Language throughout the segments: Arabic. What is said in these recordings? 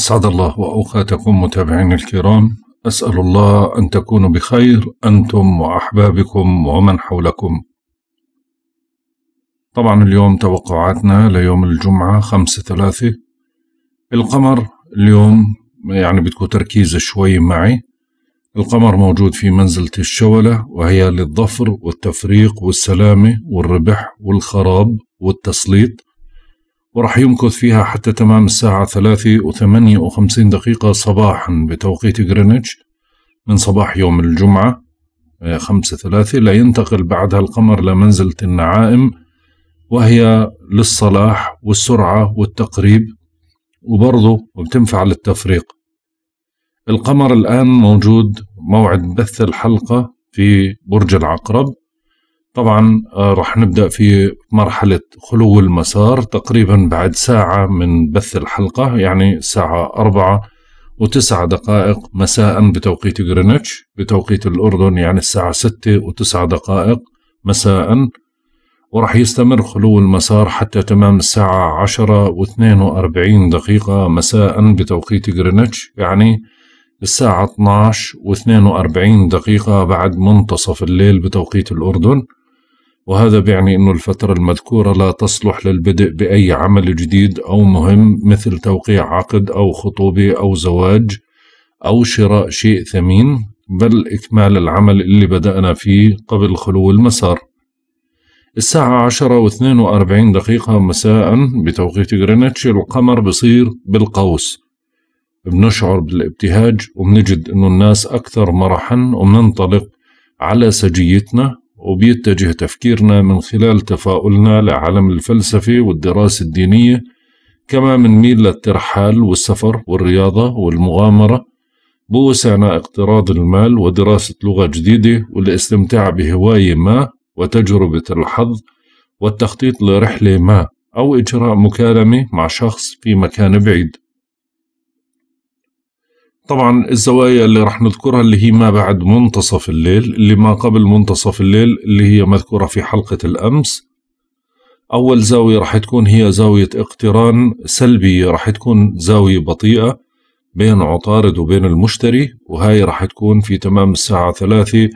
أسعد الله وأوقاتكم متابعين الكرام أسأل الله أن تكونوا بخير أنتم وأحبابكم ومن حولكم طبعا اليوم توقعاتنا ليوم الجمعة خمسة ثلاثة القمر اليوم يعني بدكم تركيز شوي معي القمر موجود في منزلة الشولة وهي للظفر والتفريق والسلامة والربح والخراب والتسليط وراح يمكث فيها حتى تمام الساعة ثلاثة وثمانية وخمسين دقيقة صباحا بتوقيت غرينتش من صباح يوم الجمعة آه، خمسة ثلاثة لا ينتقل بعدها القمر لمنزلة النعائم وهي للصلاح والسرعة والتقريب وبرضه بتنفع للتفريق القمر الآن موجود موعد بث الحلقة في برج العقرب طبعا آه، رح نبدأ في مرحلة خلو المسار تقريبا بعد ساعة من بث الحلقة يعني الساعة أربعة وتسع دقائق مساء بتوقيت غرينتش بتوقيت الأردن يعني الساعة ستة وتسعة دقائق مساء ورح يستمر خلو المسار حتى تمام الساعة عشرة واثنين وأربعين دقيقة مساء بتوقيت غرينتش يعني الساعة 12 و42 دقيقة بعد منتصف الليل بتوقيت الأردن وهذا بيعني أن الفترة المذكورة لا تصلح للبدء بأي عمل جديد أو مهم مثل توقيع عقد أو خطوبة أو زواج أو شراء شيء ثمين بل إكمال العمل اللي بدأنا فيه قبل خلو المسار الساعة عشرة واثنين وأربعين دقيقة مساء بتوقيت غرينتش القمر بصير بالقوس بنشعر بالابتهاج وبنجد أنه الناس أكثر مرحا وبننطلق على سجيتنا وبيتجه تفكيرنا من خلال تفاؤلنا لعالم الفلسفة والدراسة الدينية كما ميل للترحال والسفر والرياضة والمغامرة بوسعنا اقتراض المال ودراسة لغة جديدة والاستمتاع بهواية ما وتجربة الحظ والتخطيط لرحلة ما أو إجراء مكالمة مع شخص في مكان بعيد طبعا الزوايا اللي راح نذكرها اللي هي ما بعد منتصف الليل اللي ما قبل منتصف الليل اللي هي مذكورة في حلقة الأمس أول زاوية راح تكون هي زاوية اقتران سلبي راح تكون زاوية بطيئة بين عطارد وبين المشتري وهاي راح تكون في تمام الساعة ثلاثة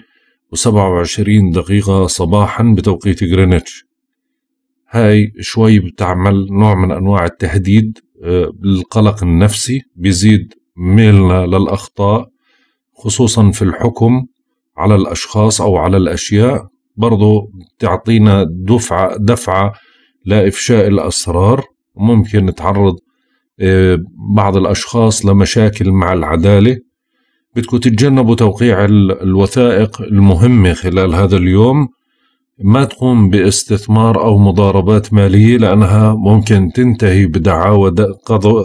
وسبعة وعشرين دقيقة صباحا بتوقيت غرينتش هاي شوي بتعمل نوع من أنواع التهديد آه، بالقلق النفسي بيزيد ميلنا للأخطاء خصوصا في الحكم على الأشخاص أو على الأشياء برضو تعطينا دفعة دفعة لإفشاء الأسرار ممكن نتعرض آه، بعض الأشخاص لمشاكل مع العدالة بدكم تتجنبوا توقيع الوثائق المهمة خلال هذا اليوم ما تقوم باستثمار أو مضاربات مالية لأنها ممكن تنتهي بدعاوى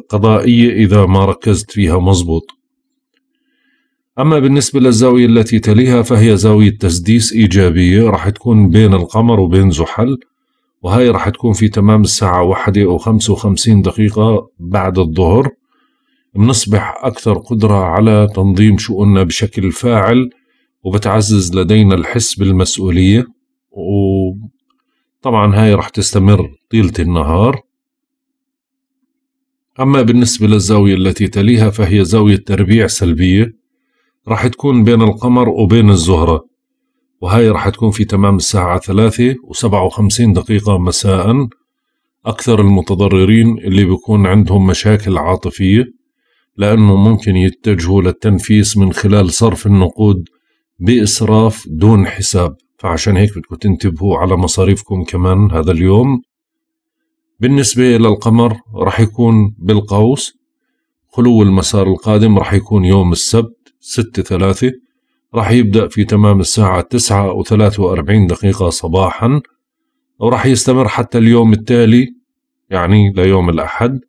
قضائية إذا ما ركزت فيها مزبوط أما بالنسبة للزاوية التي تليها فهي زاوية تسديس إيجابية رح تكون بين القمر وبين زحل وهي رح تكون في تمام الساعة واحدة أو خمسة وخمسين دقيقة بعد الظهر بنصبح أكثر قدرة على تنظيم شؤوننا بشكل فاعل وبتعزز لدينا الحس بالمسؤولية وطبعا هاي راح تستمر طيلة النهار أما بالنسبة للزاوية التي تليها فهي زاوية تربيع سلبية راح تكون بين القمر وبين الزهرة وهاي راح تكون في تمام الساعة ثلاثة وسبعة وخمسين دقيقة مساء أكثر المتضررين اللي بيكون عندهم مشاكل عاطفية لأنه ممكن يتجهوا للتنفيس من خلال صرف النقود بإسراف دون حساب فعشان هيك بدكم تنتبهوا على مصاريفكم كمان هذا اليوم بالنسبة للقمر رح يكون بالقوس خلو المسار القادم رح يكون يوم السبت ستة ثلاثة رح يبدأ في تمام الساعة تسعة وثلاثة وأربعين دقيقة صباحا ورح يستمر حتى اليوم التالي يعني ليوم الأحد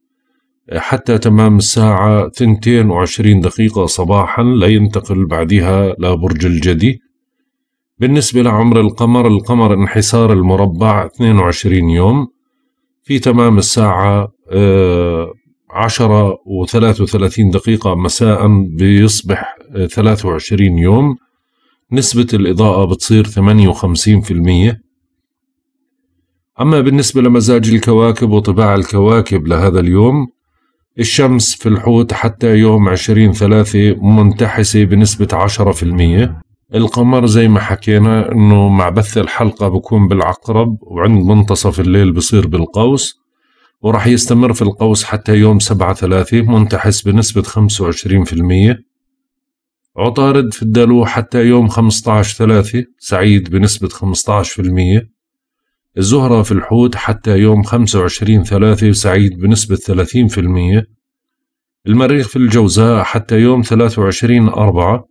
حتى تمام الساعة وعشرين دقيقة صباحا لينتقل بعدها لبرج الجدي بالنسبة لعمر القمر القمر انحسار المربع 22 يوم في تمام الساعة آه، عشرة وثلاثة وثلاثين دقيقة مساء بيصبح آه، ثلاثة وعشرين يوم نسبة الإضاءة بتصير ثمانية وخمسين في المية أما بالنسبة لمزاج الكواكب وطباع الكواكب لهذا اليوم الشمس في الحوت حتى يوم عشرين ثلاثة منتحسة بنسبة عشرة في المية القمر زي ما حكينا انه مع بث الحلقة بكون بالعقرب وعند منتصف الليل بصير بالقوس وراح يستمر في القوس حتى يوم سبعة ثلاثة منتحس بنسبة خمسة وعشرين في المية عطارد في الدلو حتى يوم خمسة عشر ثلاثة سعيد بنسبة خمسة عشر في المية الزهرة في الحوت حتى يوم خمسة وعشرين ثلاثة سعيد بنسبة ثلاثين في المية المريخ في الجوزاء حتى يوم ثلاثة وعشرين أربعة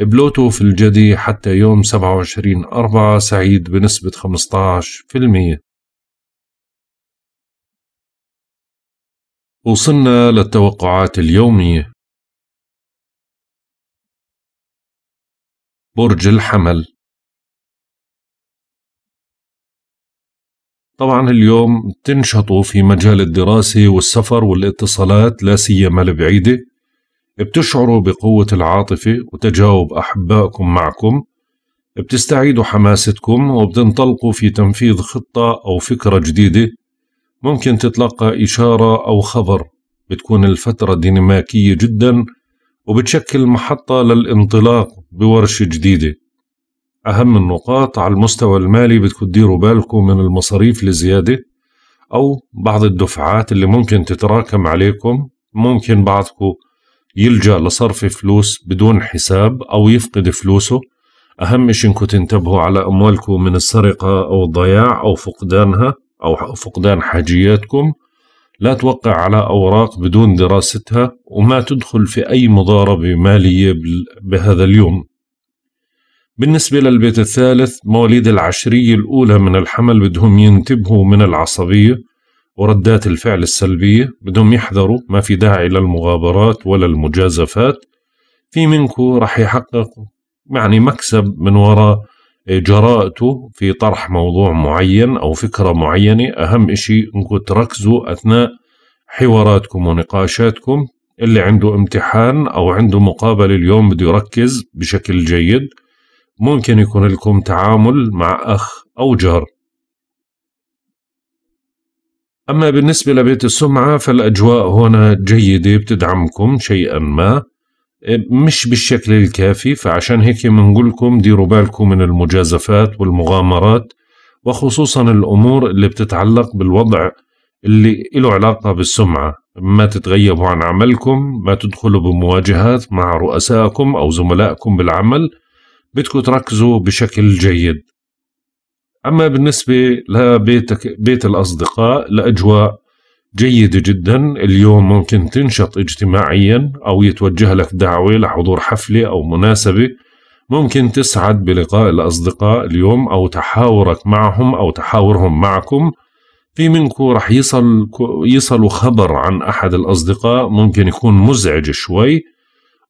بلوتو في الجدي حتى يوم 27 أربعة سعيد بنسبة 15% وصلنا للتوقعات اليومية برج الحمل طبعا اليوم تنشطوا في مجال الدراسة والسفر والاتصالات لا سيما البعيدة بتشعروا بقوة العاطفة وتجاوب أحبائكم معكم بتستعيدوا حماستكم وبتنطلقوا في تنفيذ خطة أو فكرة جديدة ممكن تتلقى إشارة أو خبر بتكون الفترة ديناميكية جدا وبتشكل محطة للانطلاق بورشة جديدة أهم النقاط على المستوى المالي بتكون تديروا بالكم من المصاريف الزيادة أو بعض الدفعات اللي ممكن تتراكم عليكم ممكن بعضكم يلجأ لصرف فلوس بدون حساب أو يفقد فلوسه أهم شيء إنكم تنتبهوا على أموالكم من السرقة أو الضياع أو فقدانها أو فقدان حاجياتكم لا توقع على أوراق بدون دراستها وما تدخل في أي مضاربة مالية بهذا اليوم بالنسبة للبيت الثالث مواليد العشرية الأولى من الحمل بدهم ينتبهوا من العصبية وردات الفعل السلبية بدهم يحذروا ما في داعي للمغابرات ولا المجازفات في منكم رح يحقق يعني مكسب من وراء إيه، جراءته في طرح موضوع معين أو فكرة معينة أهم إشي أنكم تركزوا أثناء حواراتكم ونقاشاتكم اللي عنده امتحان أو عنده مقابلة اليوم بده يركز بشكل جيد ممكن يكون لكم تعامل مع أخ أو جار أما بالنسبة لبيت السمعة فالأجواء هنا جيدة بتدعمكم شيئا ما إيه، مش بالشكل الكافي فعشان هيك منقولكم ديروا بالكم من المجازفات والمغامرات وخصوصا الأمور اللي بتتعلق بالوضع اللي له علاقة بالسمعة ما تتغيبوا عن عملكم ما تدخلوا بمواجهات مع رؤسائكم أو زملائكم بالعمل بدكم تركزوا بشكل جيد أما بالنسبة لبيتك بيت الأصدقاء لأجواء جيدة جدا اليوم ممكن تنشط اجتماعيا أو يتوجه لك دعوة لحضور حفلة أو مناسبة ممكن تسعد بلقاء الأصدقاء اليوم أو تحاورك معهم أو تحاورهم معكم في منكم رح يصل يصلوا خبر عن أحد الأصدقاء ممكن يكون مزعج شوي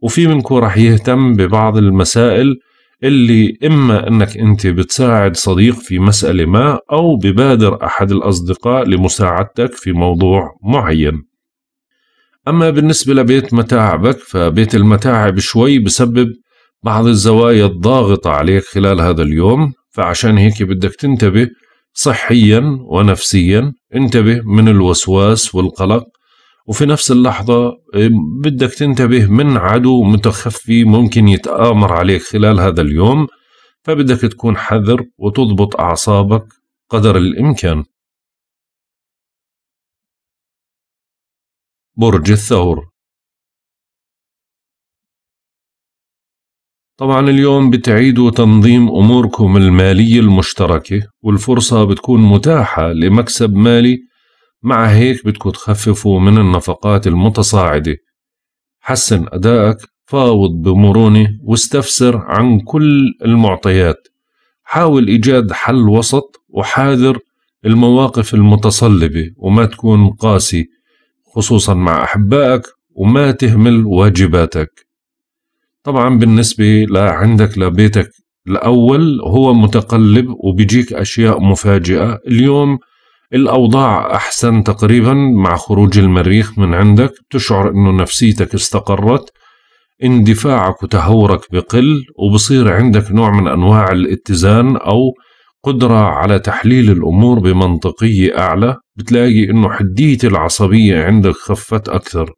وفي منكم رح يهتم ببعض المسائل اللي إما أنك أنت بتساعد صديق في مسألة ما أو ببادر أحد الأصدقاء لمساعدتك في موضوع معين أما بالنسبة لبيت متاعبك فبيت المتاعب شوي بسبب بعض الزوايا الضاغطة عليك خلال هذا اليوم فعشان هيك بدك تنتبه صحيا ونفسيا انتبه من الوسواس والقلق وفي نفس اللحظة إيه، بدك تنتبه من عدو متخفي ممكن يتآمر عليك خلال هذا اليوم فبدك تكون حذر وتضبط أعصابك قدر الإمكان برج الثور طبعا اليوم بتعيدوا تنظيم أموركم المالية المشتركة والفرصة بتكون متاحة لمكسب مالي مع هيك بدكم تخففوا من النفقات المتصاعدة حسن أدائك فاوض بمرونة واستفسر عن كل المعطيات حاول إيجاد حل وسط وحاذر المواقف المتصلبة وما تكون قاسي خصوصا مع أحبائك وما تهمل واجباتك طبعا بالنسبة لعندك لبيتك الأول هو متقلب وبيجيك أشياء مفاجئة اليوم الأوضاع أحسن تقريبا مع خروج المريخ من عندك تشعر أنه نفسيتك استقرت اندفاعك وتهورك بقل وبصير عندك نوع من أنواع الاتزان أو قدرة على تحليل الأمور بمنطقية أعلى بتلاقي أنه حدية العصبية عندك خفت أكثر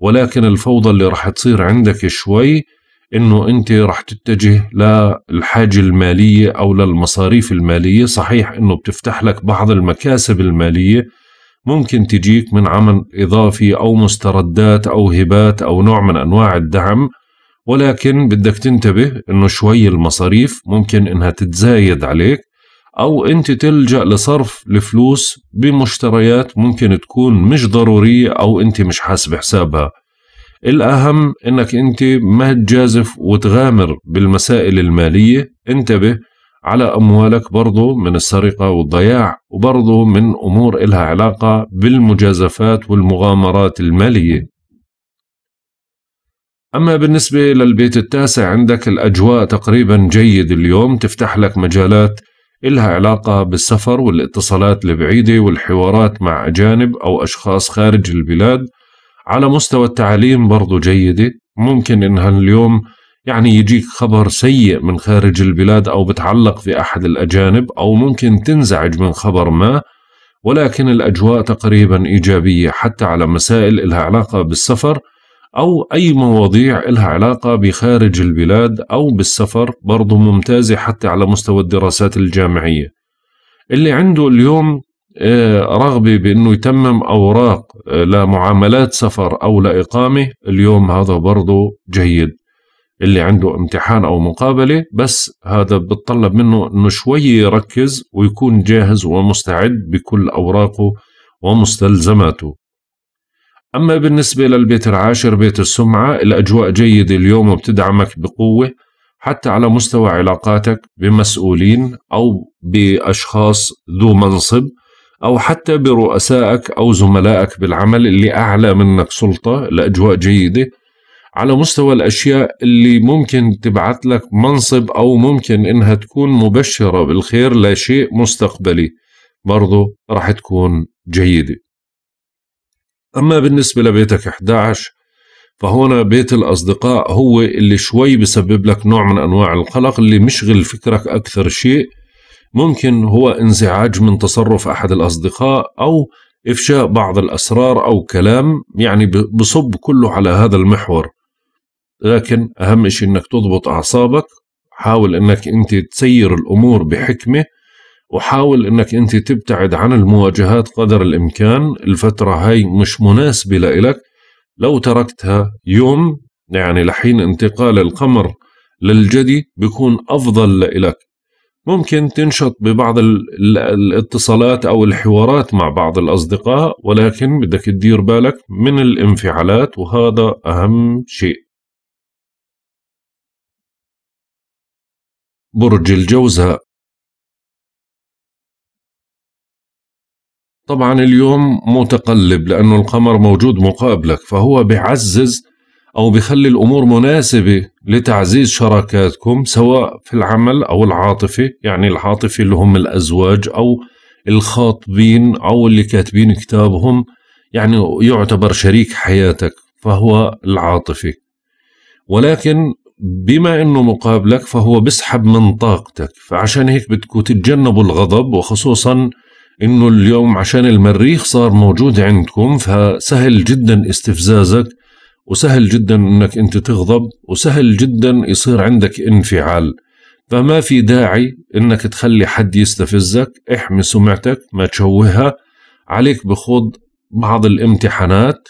ولكن الفوضى اللي رح تصير عندك شوي انه انت رح تتجه للحاجه الماليه او للمصاريف الماليه صحيح انه بتفتح لك بعض المكاسب الماليه ممكن تجيك من عمل اضافي او مستردات او هبات او نوع من انواع الدعم ولكن بدك تنتبه انه شوي المصاريف ممكن انها تتزايد عليك او انت تلجا لصرف الفلوس بمشتريات ممكن تكون مش ضروريه او انت مش حاسب حسابها الأهم أنك أنت ما تجازف وتغامر بالمسائل المالية انتبه على أموالك برضو من السرقة والضياع وبرضو من أمور إلها علاقة بالمجازفات والمغامرات المالية أما بالنسبة للبيت التاسع عندك الأجواء تقريبا جيد اليوم تفتح لك مجالات إلها علاقة بالسفر والاتصالات البعيدة والحوارات مع أجانب أو أشخاص خارج البلاد على مستوى التعليم برضو جيدة ممكن إنها اليوم يعني يجيك خبر سيء من خارج البلاد أو بتعلق في أحد الأجانب أو ممكن تنزعج من خبر ما ولكن الأجواء تقريبا إيجابية حتى على مسائل إلها علاقة بالسفر أو أي مواضيع إلها علاقة بخارج البلاد أو بالسفر برضو ممتازة حتى على مستوى الدراسات الجامعية اللي عنده اليوم إيه، رغبة بأنه يتمم أوراق إيه، لمعاملات سفر أو لإقامة اليوم هذا برضه جيد اللي عنده امتحان أو مقابلة بس هذا بتطلب منه أنه شوي يركز ويكون جاهز ومستعد بكل أوراقه ومستلزماته أما بالنسبة للبيت العاشر بيت السمعة الأجواء جيدة اليوم وبتدعمك بقوة حتى على مستوى علاقاتك بمسؤولين أو بأشخاص ذو منصب أو حتى برؤسائك أو زملائك بالعمل اللي أعلى منك سلطة لأجواء جيدة على مستوى الأشياء اللي ممكن تبعث لك منصب أو ممكن إنها تكون مبشرة بالخير لشيء مستقبلي برضو راح تكون جيدة أما بالنسبة لبيتك 11 فهنا بيت الأصدقاء هو اللي شوي بسبب لك نوع من أنواع القلق اللي مشغل فكرك أكثر شيء ممكن هو انزعاج من تصرف احد الاصدقاء او افشاء بعض الاسرار او كلام يعني بصب كله على هذا المحور لكن اهم شيء انك تضبط اعصابك حاول انك انت تسير الامور بحكمه وحاول انك انت تبتعد عن المواجهات قدر الامكان الفتره هاي مش مناسبه لإلك لو تركتها يوم يعني لحين انتقال القمر للجدي بيكون افضل لإلك ممكن تنشط ببعض الاتصالات او الحوارات مع بعض الاصدقاء ولكن بدك تدير بالك من الانفعالات وهذا اهم شيء برج الجوزاء طبعا اليوم متقلب لأنه القمر موجود مقابلك فهو بيعزز أو بيخلي الأمور مناسبة لتعزيز شراكاتكم سواء في العمل أو العاطفة يعني العاطفة اللي هم الأزواج أو الخاطبين أو اللي كاتبين كتابهم يعني يعتبر شريك حياتك فهو العاطفة ولكن بما انه مقابلك فهو بسحب من طاقتك فعشان هيك بدكوا تتجنبوا الغضب وخصوصا انه اليوم عشان المريخ صار موجود عندكم فسهل جدا استفزازك وسهل جدا انك انت تغضب وسهل جدا يصير عندك انفعال فما في داعي انك تخلي حد يستفزك احمي سمعتك ما تشوهها عليك بخوض بعض الامتحانات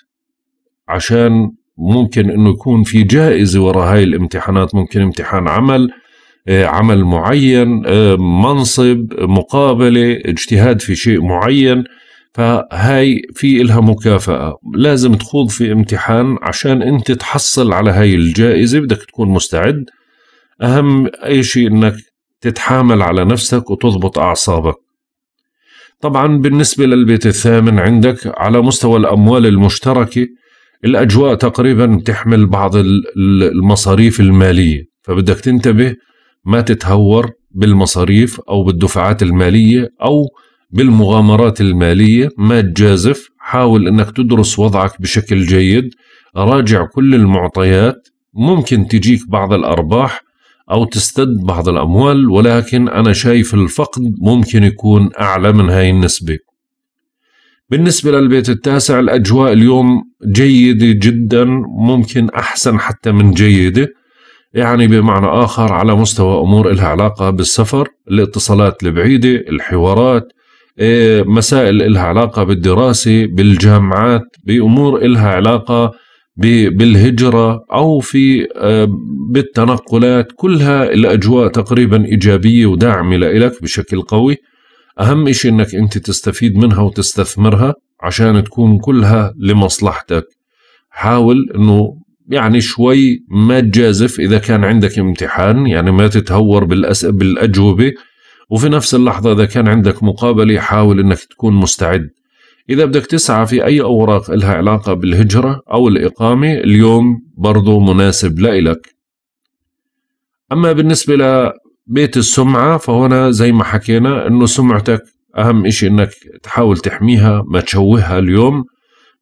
عشان ممكن انه يكون في جائزة ورا هاي الامتحانات ممكن امتحان عمل آه، عمل معين آه، منصب مقابلة اجتهاد في شيء معين فهاي في إلها مكافأة لازم تخوض في امتحان عشان أنت تحصل على هاي الجائزة بدك تكون مستعد أهم أي شيء أنك تتحامل على نفسك وتضبط أعصابك طبعا بالنسبة للبيت الثامن عندك على مستوى الأموال المشتركة الأجواء تقريبا تحمل بعض المصاريف المالية فبدك تنتبه ما تتهور بالمصاريف أو بالدفعات المالية أو بالمغامرات المالية ما تجازف حاول أنك تدرس وضعك بشكل جيد راجع كل المعطيات ممكن تجيك بعض الأرباح أو تستد بعض الأموال ولكن أنا شايف الفقد ممكن يكون أعلى من هاي النسبة بالنسبة للبيت التاسع الأجواء اليوم جيدة جدا ممكن أحسن حتى من جيدة يعني بمعنى آخر على مستوى أمور إلها علاقة بالسفر الاتصالات البعيدة الحوارات إيه، مسائل إلها علاقة بالدراسة بالجامعات بأمور إلها علاقة بالهجرة أو في آه، بالتنقلات كلها الأجواء تقريبا إيجابية وداعمة لإلك بشكل قوي أهم شيء أنك أنت تستفيد منها وتستثمرها عشان تكون كلها لمصلحتك حاول أنه يعني شوي ما تجازف إذا كان عندك امتحان يعني ما تتهور بالأس... بالأجوبة وفي نفس اللحظة إذا كان عندك مقابلة حاول إنك تكون مستعد إذا بدك تسعى في أي أوراق إلها علاقة بالهجرة أو الإقامة اليوم برضو مناسب لإلك أما بالنسبة لبيت السمعة فهنا زي ما حكينا أنه سمعتك أهم إشي أنك تحاول تحميها ما تشوهها اليوم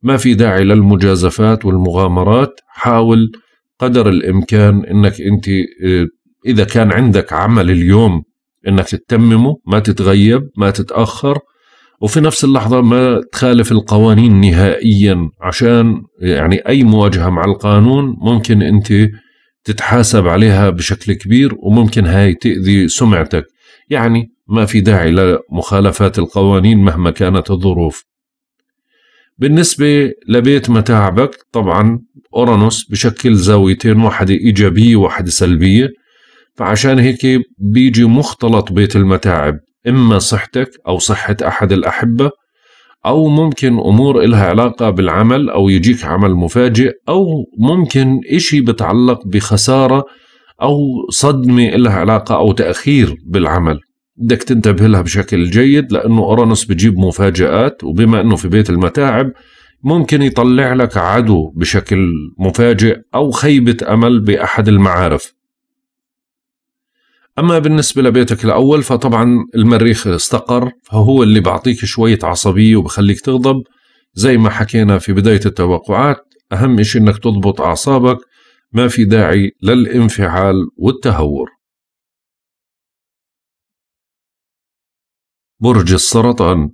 ما في داعي للمجازفات والمغامرات حاول قدر الإمكان أنك أنت إذا كان عندك عمل اليوم انك تتممه ما تتغيب ما تتاخر وفي نفس اللحظه ما تخالف القوانين نهائيا عشان يعني اي مواجهه مع القانون ممكن انت تتحاسب عليها بشكل كبير وممكن هاي تاذي سمعتك يعني ما في داعي لمخالفات القوانين مهما كانت الظروف بالنسبة لبيت متاعبك طبعا أورانوس بشكل زاويتين واحدة إيجابية واحده سلبية فعشان هيك بيجي مختلط بيت المتاعب إما صحتك أو صحة أحد الأحبة أو ممكن أمور إلها علاقة بالعمل أو يجيك عمل مفاجئ أو ممكن إشي بتعلق بخسارة أو صدمة إلها علاقة أو تأخير بالعمل بدك تنتبه لها بشكل جيد لأنه أورانوس بجيب مفاجآت وبما أنه في بيت المتاعب ممكن يطلع لك عدو بشكل مفاجئ أو خيبة أمل بأحد المعارف أما بالنسبة لبيتك الأول فطبعا المريخ استقر فهو اللي بعطيك شوية عصبية وبخليك تغضب زي ما حكينا في بداية التوقعات أهم إشي إنك تضبط أعصابك ما في داعي للانفعال والتهور برج السرطان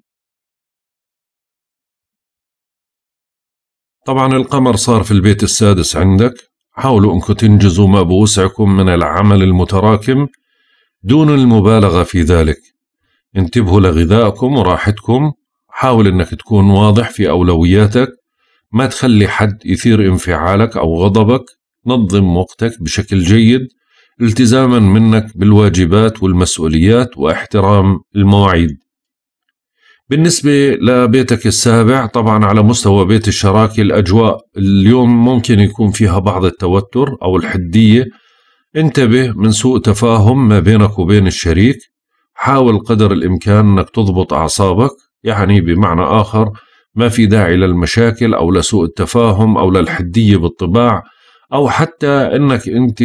طبعا القمر صار في البيت السادس عندك حاولوا انكم تنجزوا ما بوسعكم من العمل المتراكم دون المبالغة في ذلك انتبهوا لغذائكم وراحتكم حاول انك تكون واضح في اولوياتك ما تخلي حد يثير انفعالك او غضبك نظم وقتك بشكل جيد التزاما منك بالواجبات والمسؤوليات واحترام المواعيد بالنسبة لبيتك السابع طبعا على مستوى بيت الشراكة الأجواء اليوم ممكن يكون فيها بعض التوتر أو الحدية انتبه من سوء تفاهم ما بينك وبين الشريك حاول قدر الإمكان أنك تضبط أعصابك يعني بمعنى آخر ما في داعي للمشاكل أو لسوء التفاهم أو للحدية بالطباع أو حتى أنك أنت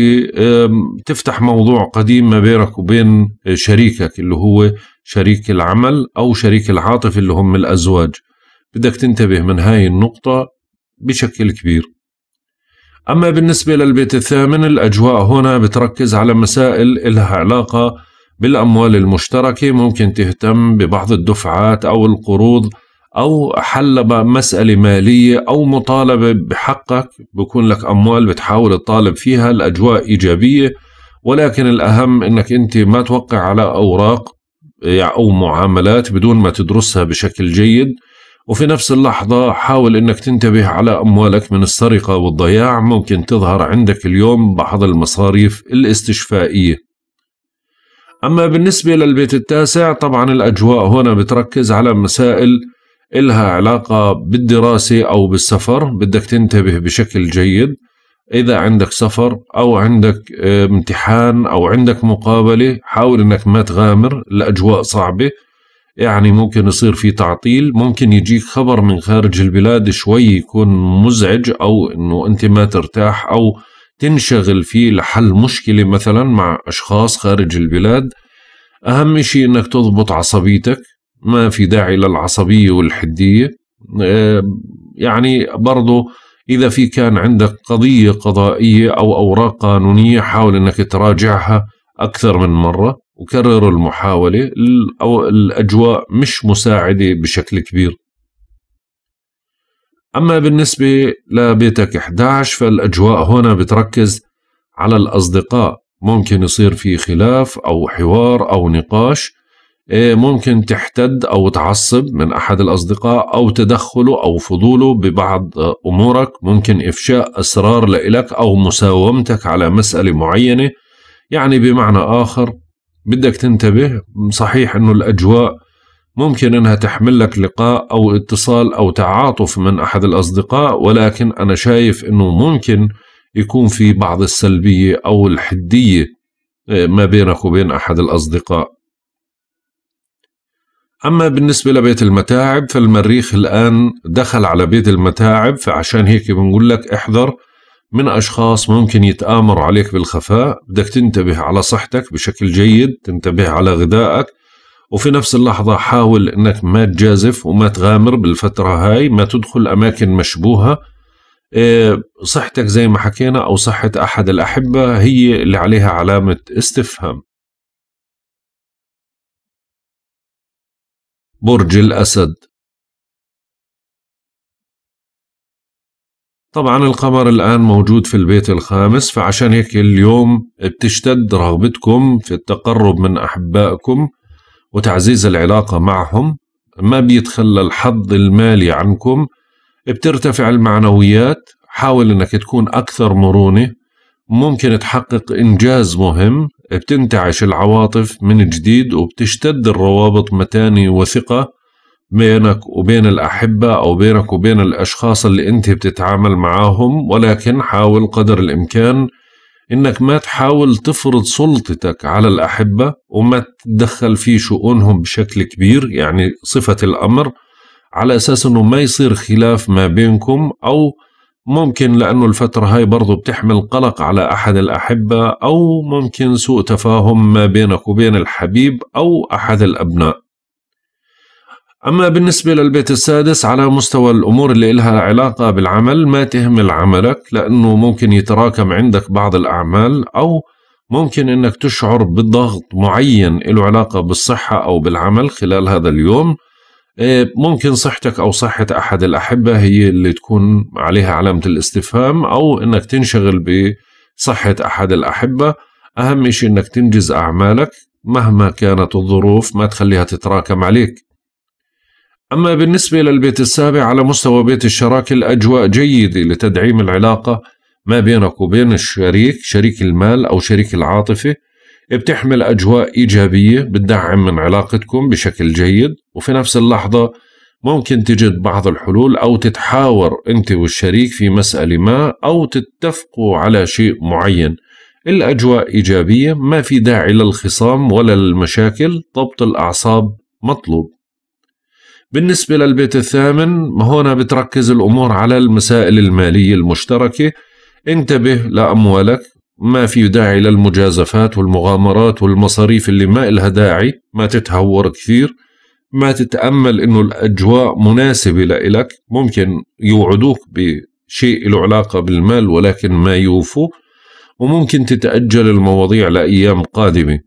تفتح موضوع قديم ما بينك وبين شريكك اللي هو شريك العمل أو شريك العاطفة اللي هم الأزواج بدك تنتبه من هاي النقطة بشكل كبير أما بالنسبة للبيت الثامن الأجواء هنا بتركز على مسائل إلها علاقة بالأموال المشتركة ممكن تهتم ببعض الدفعات أو القروض أو حل مسألة مالية أو مطالبة بحقك بكون لك أموال بتحاول تطالب فيها الأجواء إيجابية ولكن الأهم أنك أنت ما توقع على أوراق يعني، أو معاملات بدون ما تدرسها بشكل جيد وفي نفس اللحظة حاول أنك تنتبه على أموالك من السرقة والضياع ممكن تظهر عندك اليوم بعض المصاريف الاستشفائية أما بالنسبة للبيت التاسع طبعا الأجواء هنا بتركز على مسائل إلها علاقة بالدراسة أو بالسفر بدك تنتبه بشكل جيد إذا عندك سفر أو عندك آه، امتحان أو عندك مقابلة حاول أنك ما تغامر الأجواء صعبة يعني ممكن يصير في تعطيل ممكن يجيك خبر من خارج البلاد شوي يكون مزعج أو أنه أنت ما ترتاح أو تنشغل فيه لحل مشكلة مثلا مع أشخاص خارج البلاد أهم شيء أنك تضبط عصبيتك ما في داعي للعصبية والحدية آه، يعني برضو إذا في كان عندك قضية قضائية أو أوراق قانونية حاول أنك تراجعها أكثر من مرة وكرروا المحاولة أو الأجواء مش مساعدة بشكل كبير أما بالنسبة لبيتك 11 فالأجواء هنا بتركز على الأصدقاء ممكن يصير في خلاف أو حوار أو نقاش إيه، ممكن تحتد أو تعصب من أحد الأصدقاء أو تدخله أو فضوله ببعض أمورك ممكن إفشاء أسرار لإلك أو مساومتك على مسألة معينة يعني بمعنى آخر بدك تنتبه صحيح انه الاجواء ممكن انها تحمل لك لقاء او اتصال او تعاطف من احد الاصدقاء ولكن انا شايف انه ممكن يكون في بعض السلبيه او الحديه آه، ما بينك وبين احد الاصدقاء أما بالنسبة لبيت المتاعب فالمريخ الآن دخل على بيت المتاعب فعشان هيك بنقول لك احذر من أشخاص ممكن يتآمروا عليك بالخفاء بدك تنتبه على صحتك بشكل جيد تنتبه على غذائك وفي نفس اللحظة حاول أنك ما تجازف وما تغامر بالفترة هاي ما تدخل أماكن مشبوهة آه، صحتك زي ما حكينا أو صحة أحد الأحبة هي اللي عليها علامة استفهام برج الأسد طبعا القمر الآن موجود في البيت الخامس فعشان هيك اليوم بتشتد رغبتكم في التقرب من أحبائكم وتعزيز العلاقة معهم ما بيتخلى الحظ المالي عنكم بترتفع المعنويات حاول أنك تكون أكثر مرونة ممكن تحقق إنجاز مهم بتنتعش العواطف من جديد وبتشتد الروابط متانة وثقة بينك وبين الأحبة أو بينك وبين الأشخاص اللي أنت بتتعامل معاهم ولكن حاول قدر الإمكان إنك ما تحاول تفرض سلطتك على الأحبة وما تتدخل في شؤونهم بشكل كبير يعني صفة الأمر على أساس أنه ما يصير خلاف ما بينكم أو ممكن لأنه الفترة هاي برضو بتحمل قلق على أحد الأحبة أو ممكن سوء تفاهم ما بينك وبين الحبيب أو أحد الأبناء أما بالنسبة للبيت السادس على مستوى الأمور اللي إلها علاقة بالعمل ما تهمل عملك لأنه ممكن يتراكم عندك بعض الأعمال أو ممكن أنك تشعر بضغط معين له علاقة بالصحة أو بالعمل خلال هذا اليوم إيه، ممكن صحتك أو صحة أحد الأحبة هي اللي تكون عليها علامة الاستفهام أو أنك تنشغل بصحة أحد الأحبة أهم شيء أنك تنجز أعمالك مهما كانت الظروف ما تخليها تتراكم عليك أما بالنسبة للبيت السابع على مستوى بيت الشراكة الأجواء جيدة لتدعيم العلاقة ما بينك وبين الشريك شريك المال أو شريك العاطفة بتحمل أجواء إيجابية بتدعم من علاقتكم بشكل جيد وفي نفس اللحظة ممكن تجد بعض الحلول أو تتحاور أنت والشريك في مسألة ما أو تتفقوا على شيء معين الأجواء إيجابية ما في داعي للخصام ولا للمشاكل ضبط الأعصاب مطلوب بالنسبة للبيت الثامن هنا بتركز الأمور على المسائل المالية المشتركة انتبه لأموالك ما في داعي للمجازفات والمغامرات والمصاريف اللي ما إلها داعي ما تتهور كثير ما تتأمل إنه الأجواء مناسبة لإلك ممكن يوعدوك بشيء له علاقة بالمال ولكن ما يوفوا وممكن تتأجل المواضيع لأيام قادمة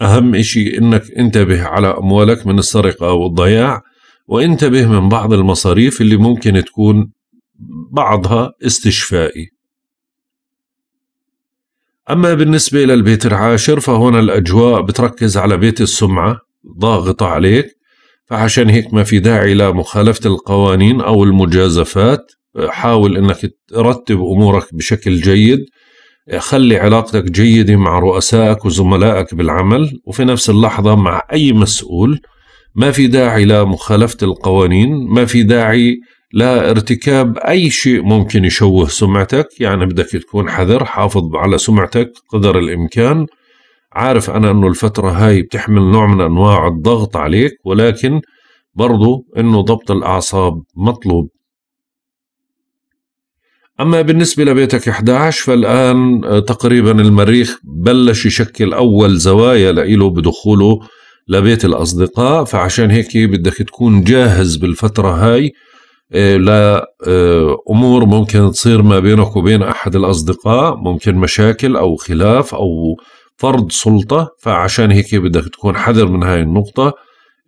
أهم إشي إنك انتبه على أموالك من السرقة والضياع وانتبه من بعض المصاريف اللي ممكن تكون بعضها استشفائي أما بالنسبة للبيت العاشر فهنا الأجواء بتركز على بيت السمعة ضاغطة عليك فعشان هيك ما في داعي لمخالفة القوانين أو المجازفات حاول أنك ترتب أمورك بشكل جيد خلي علاقتك جيدة مع رؤسائك وزملائك بالعمل وفي نفس اللحظة مع أي مسؤول ما في داعي لمخالفة القوانين ما في داعي لارتكاب أي شيء ممكن يشوه سمعتك يعني بدك تكون حذر حافظ على سمعتك قدر الإمكان عارف أنا أنه الفترة هاي بتحمل نوع من أنواع الضغط عليك ولكن برضو أنه ضبط الأعصاب مطلوب أما بالنسبة لبيتك 11 فالآن آه، تقريبا المريخ بلش يشكل أول زوايا لإله بدخوله لبيت الأصدقاء فعشان هيك بدك تكون جاهز بالفترة هاي آه، لأمور آه، ممكن تصير ما بينك وبين أحد الأصدقاء ممكن مشاكل أو خلاف أو فرض سلطة فعشان هيك بدك تكون حذر من هاي النقطة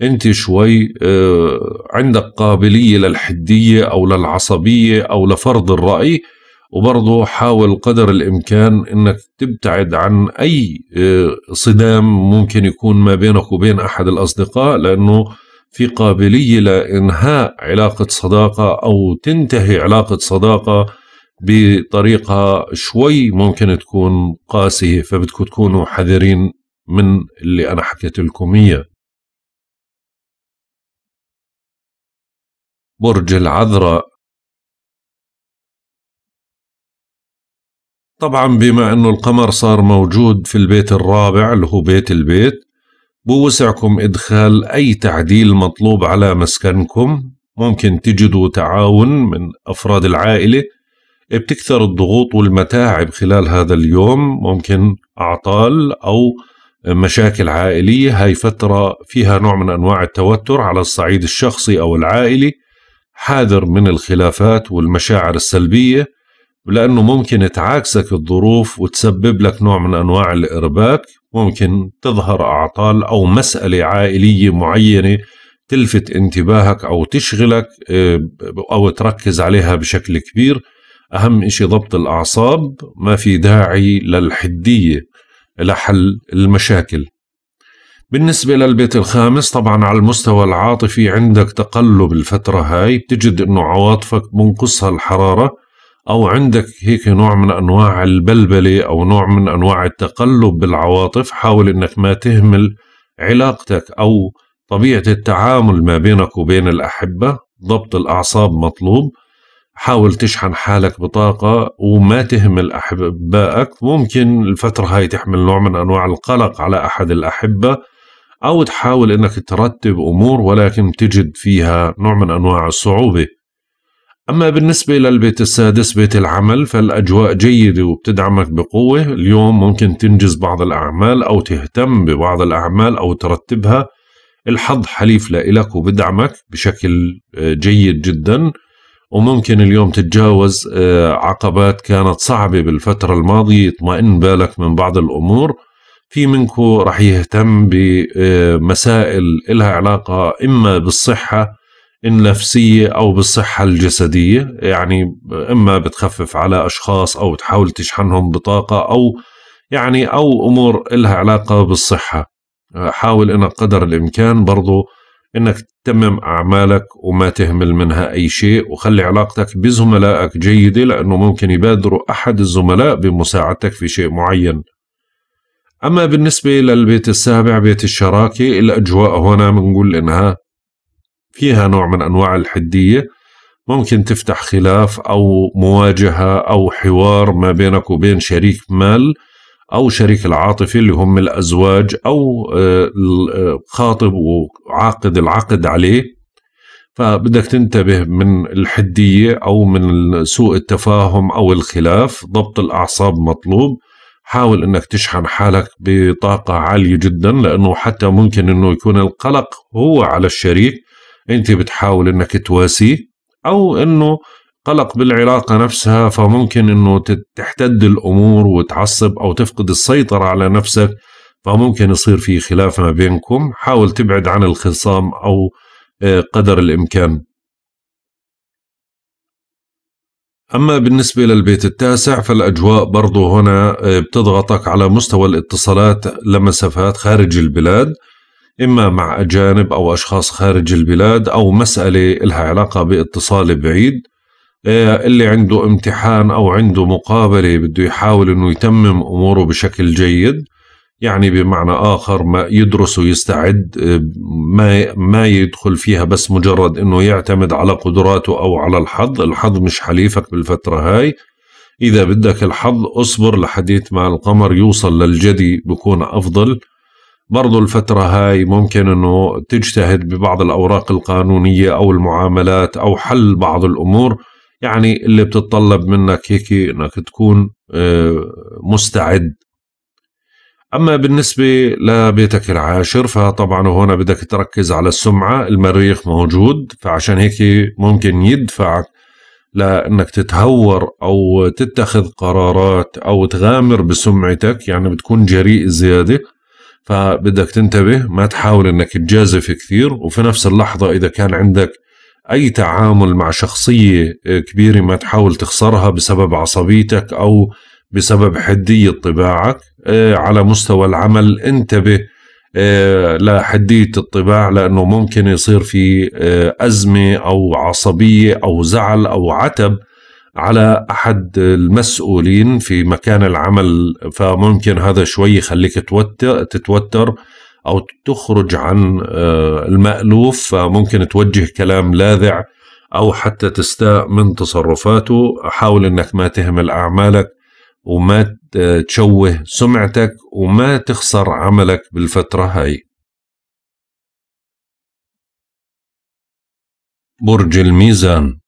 انت شوي آه، عندك قابليه للحديه او للعصبيه او لفرض الراي وبرضه حاول قدر الامكان انك تبتعد عن اي آه، صدام ممكن يكون ما بينك وبين احد الاصدقاء لانه في قابليه لانهاء علاقه صداقه او تنتهي علاقه صداقه بطريقه شوي ممكن تكون قاسيه فبدكم تكونوا حذرين من اللي انا حكيت لكم اياه برج العذراء طبعا بما أنه القمر صار موجود في البيت الرابع اللي هو بيت البيت بوسعكم إدخال أي تعديل مطلوب على مسكنكم ممكن تجدوا تعاون من أفراد العائلة بتكثر الضغوط والمتاعب خلال هذا اليوم ممكن أعطال أو مشاكل عائلية هاي فترة فيها نوع من أنواع التوتر على الصعيد الشخصي أو العائلي حاذر من الخلافات والمشاعر السلبية لأنه ممكن تعاكسك الظروف وتسبب لك نوع من أنواع الإرباك ممكن تظهر أعطال أو مسألة عائلية معينة تلفت انتباهك أو تشغلك آه، أو تركز عليها بشكل كبير أهم إشي ضبط الأعصاب ما في داعي للحدية لحل المشاكل بالنسبة للبيت الخامس طبعا على المستوى العاطفي عندك تقلب الفترة هاي بتجد انه عواطفك منقصها الحرارة او عندك هيك نوع من انواع البلبلة او نوع من انواع التقلب بالعواطف حاول انك ما تهمل علاقتك او طبيعة التعامل ما بينك وبين الأحبة ضبط الأعصاب مطلوب حاول تشحن حالك بطاقة وما تهمل أحبائك ممكن الفترة هاي تحمل نوع من أنواع القلق على أحد الأحبة أو تحاول أنك ترتب أمور ولكن تجد فيها نوع من أنواع الصعوبة أما بالنسبة للبيت السادس بيت العمل فالأجواء جيدة وبتدعمك بقوة اليوم ممكن تنجز بعض الأعمال أو تهتم ببعض الأعمال أو ترتبها الحظ حليف لإلك وبدعمك بشكل آه، جيد جدا وممكن اليوم تتجاوز آه، عقبات كانت صعبة بالفترة الماضية يطمئن بالك من بعض الأمور في منكم رح يهتم بمسائل لها علاقة إما بالصحة النفسية أو بالصحة الجسدية يعني إما بتخفف على أشخاص أو بتحاول تشحنهم بطاقة أو يعني أو أمور لها علاقة بالصحة حاول إنك قدر الإمكان برضو إنك تتمم أعمالك وما تهمل منها أي شيء وخلي علاقتك بزملائك جيدة لأنه ممكن يبادروا أحد الزملاء بمساعدتك في شيء معين أما بالنسبة للبيت السابع بيت الشراكة الأجواء هنا بنقول إنها فيها نوع من أنواع الحدية ممكن تفتح خلاف أو مواجهة أو حوار ما بينك وبين شريك مال أو شريك العاطفي اللي هم الأزواج أو آه، آه، خاطب وعاقد العقد عليه فبدك تنتبه من الحدية أو من سوء التفاهم أو الخلاف ضبط الأعصاب مطلوب حاول انك تشحن حالك بطاقة عالية جدا لانه حتى ممكن انه يكون القلق هو على الشريك انت بتحاول انك تواسيه او انه قلق بالعلاقة نفسها فممكن انه تحتد الامور وتعصب او تفقد السيطرة على نفسك فممكن يصير في خلاف ما بينكم حاول تبعد عن الخصام او آه، قدر الامكان أما بالنسبة للبيت التاسع فالأجواء برضو هنا آه، بتضغطك على مستوى الاتصالات لمسافات خارج البلاد إما مع أجانب أو أشخاص خارج البلاد أو مسألة لها علاقة باتصال بعيد آه، اللي عنده امتحان أو عنده مقابلة بده يحاول أنه يتمم أموره بشكل جيد يعني بمعنى آخر ما يدرس ويستعد ما, ما يدخل فيها بس مجرد أنه يعتمد على قدراته أو على الحظ الحظ مش حليفك بالفترة هاي إذا بدك الحظ أصبر لحديت ما القمر يوصل للجدي بكون أفضل برضو الفترة هاي ممكن أنه تجتهد ببعض الأوراق القانونية أو المعاملات أو حل بعض الأمور يعني اللي بتتطلب منك هيك أنك تكون آه، مستعد أما بالنسبة لبيتك العاشر فطبعا هنا بدك تركز على السمعة المريخ موجود فعشان هيك ممكن يدفعك لأنك تتهور أو تتخذ قرارات أو تغامر بسمعتك يعني بتكون جريء زيادة فبدك تنتبه ما تحاول أنك تجازف كثير وفي نفس اللحظة إذا كان عندك أي تعامل مع شخصية كبيرة ما تحاول تخسرها بسبب عصبيتك أو بسبب حدية طباعك آه، على مستوى العمل انتبه آه، لحدية الطباع لأنه ممكن يصير في آه، أزمة أو عصبية أو زعل أو عتب على أحد المسؤولين في مكان العمل فممكن هذا شوي يخليك تتوتر أو تخرج عن المألوف فممكن توجه كلام لاذع أو حتى تستاء من تصرفاته حاول أنك ما تهمل أعمالك وما تشوه سمعتك وما تخسر عملك بالفترة هاي برج الميزان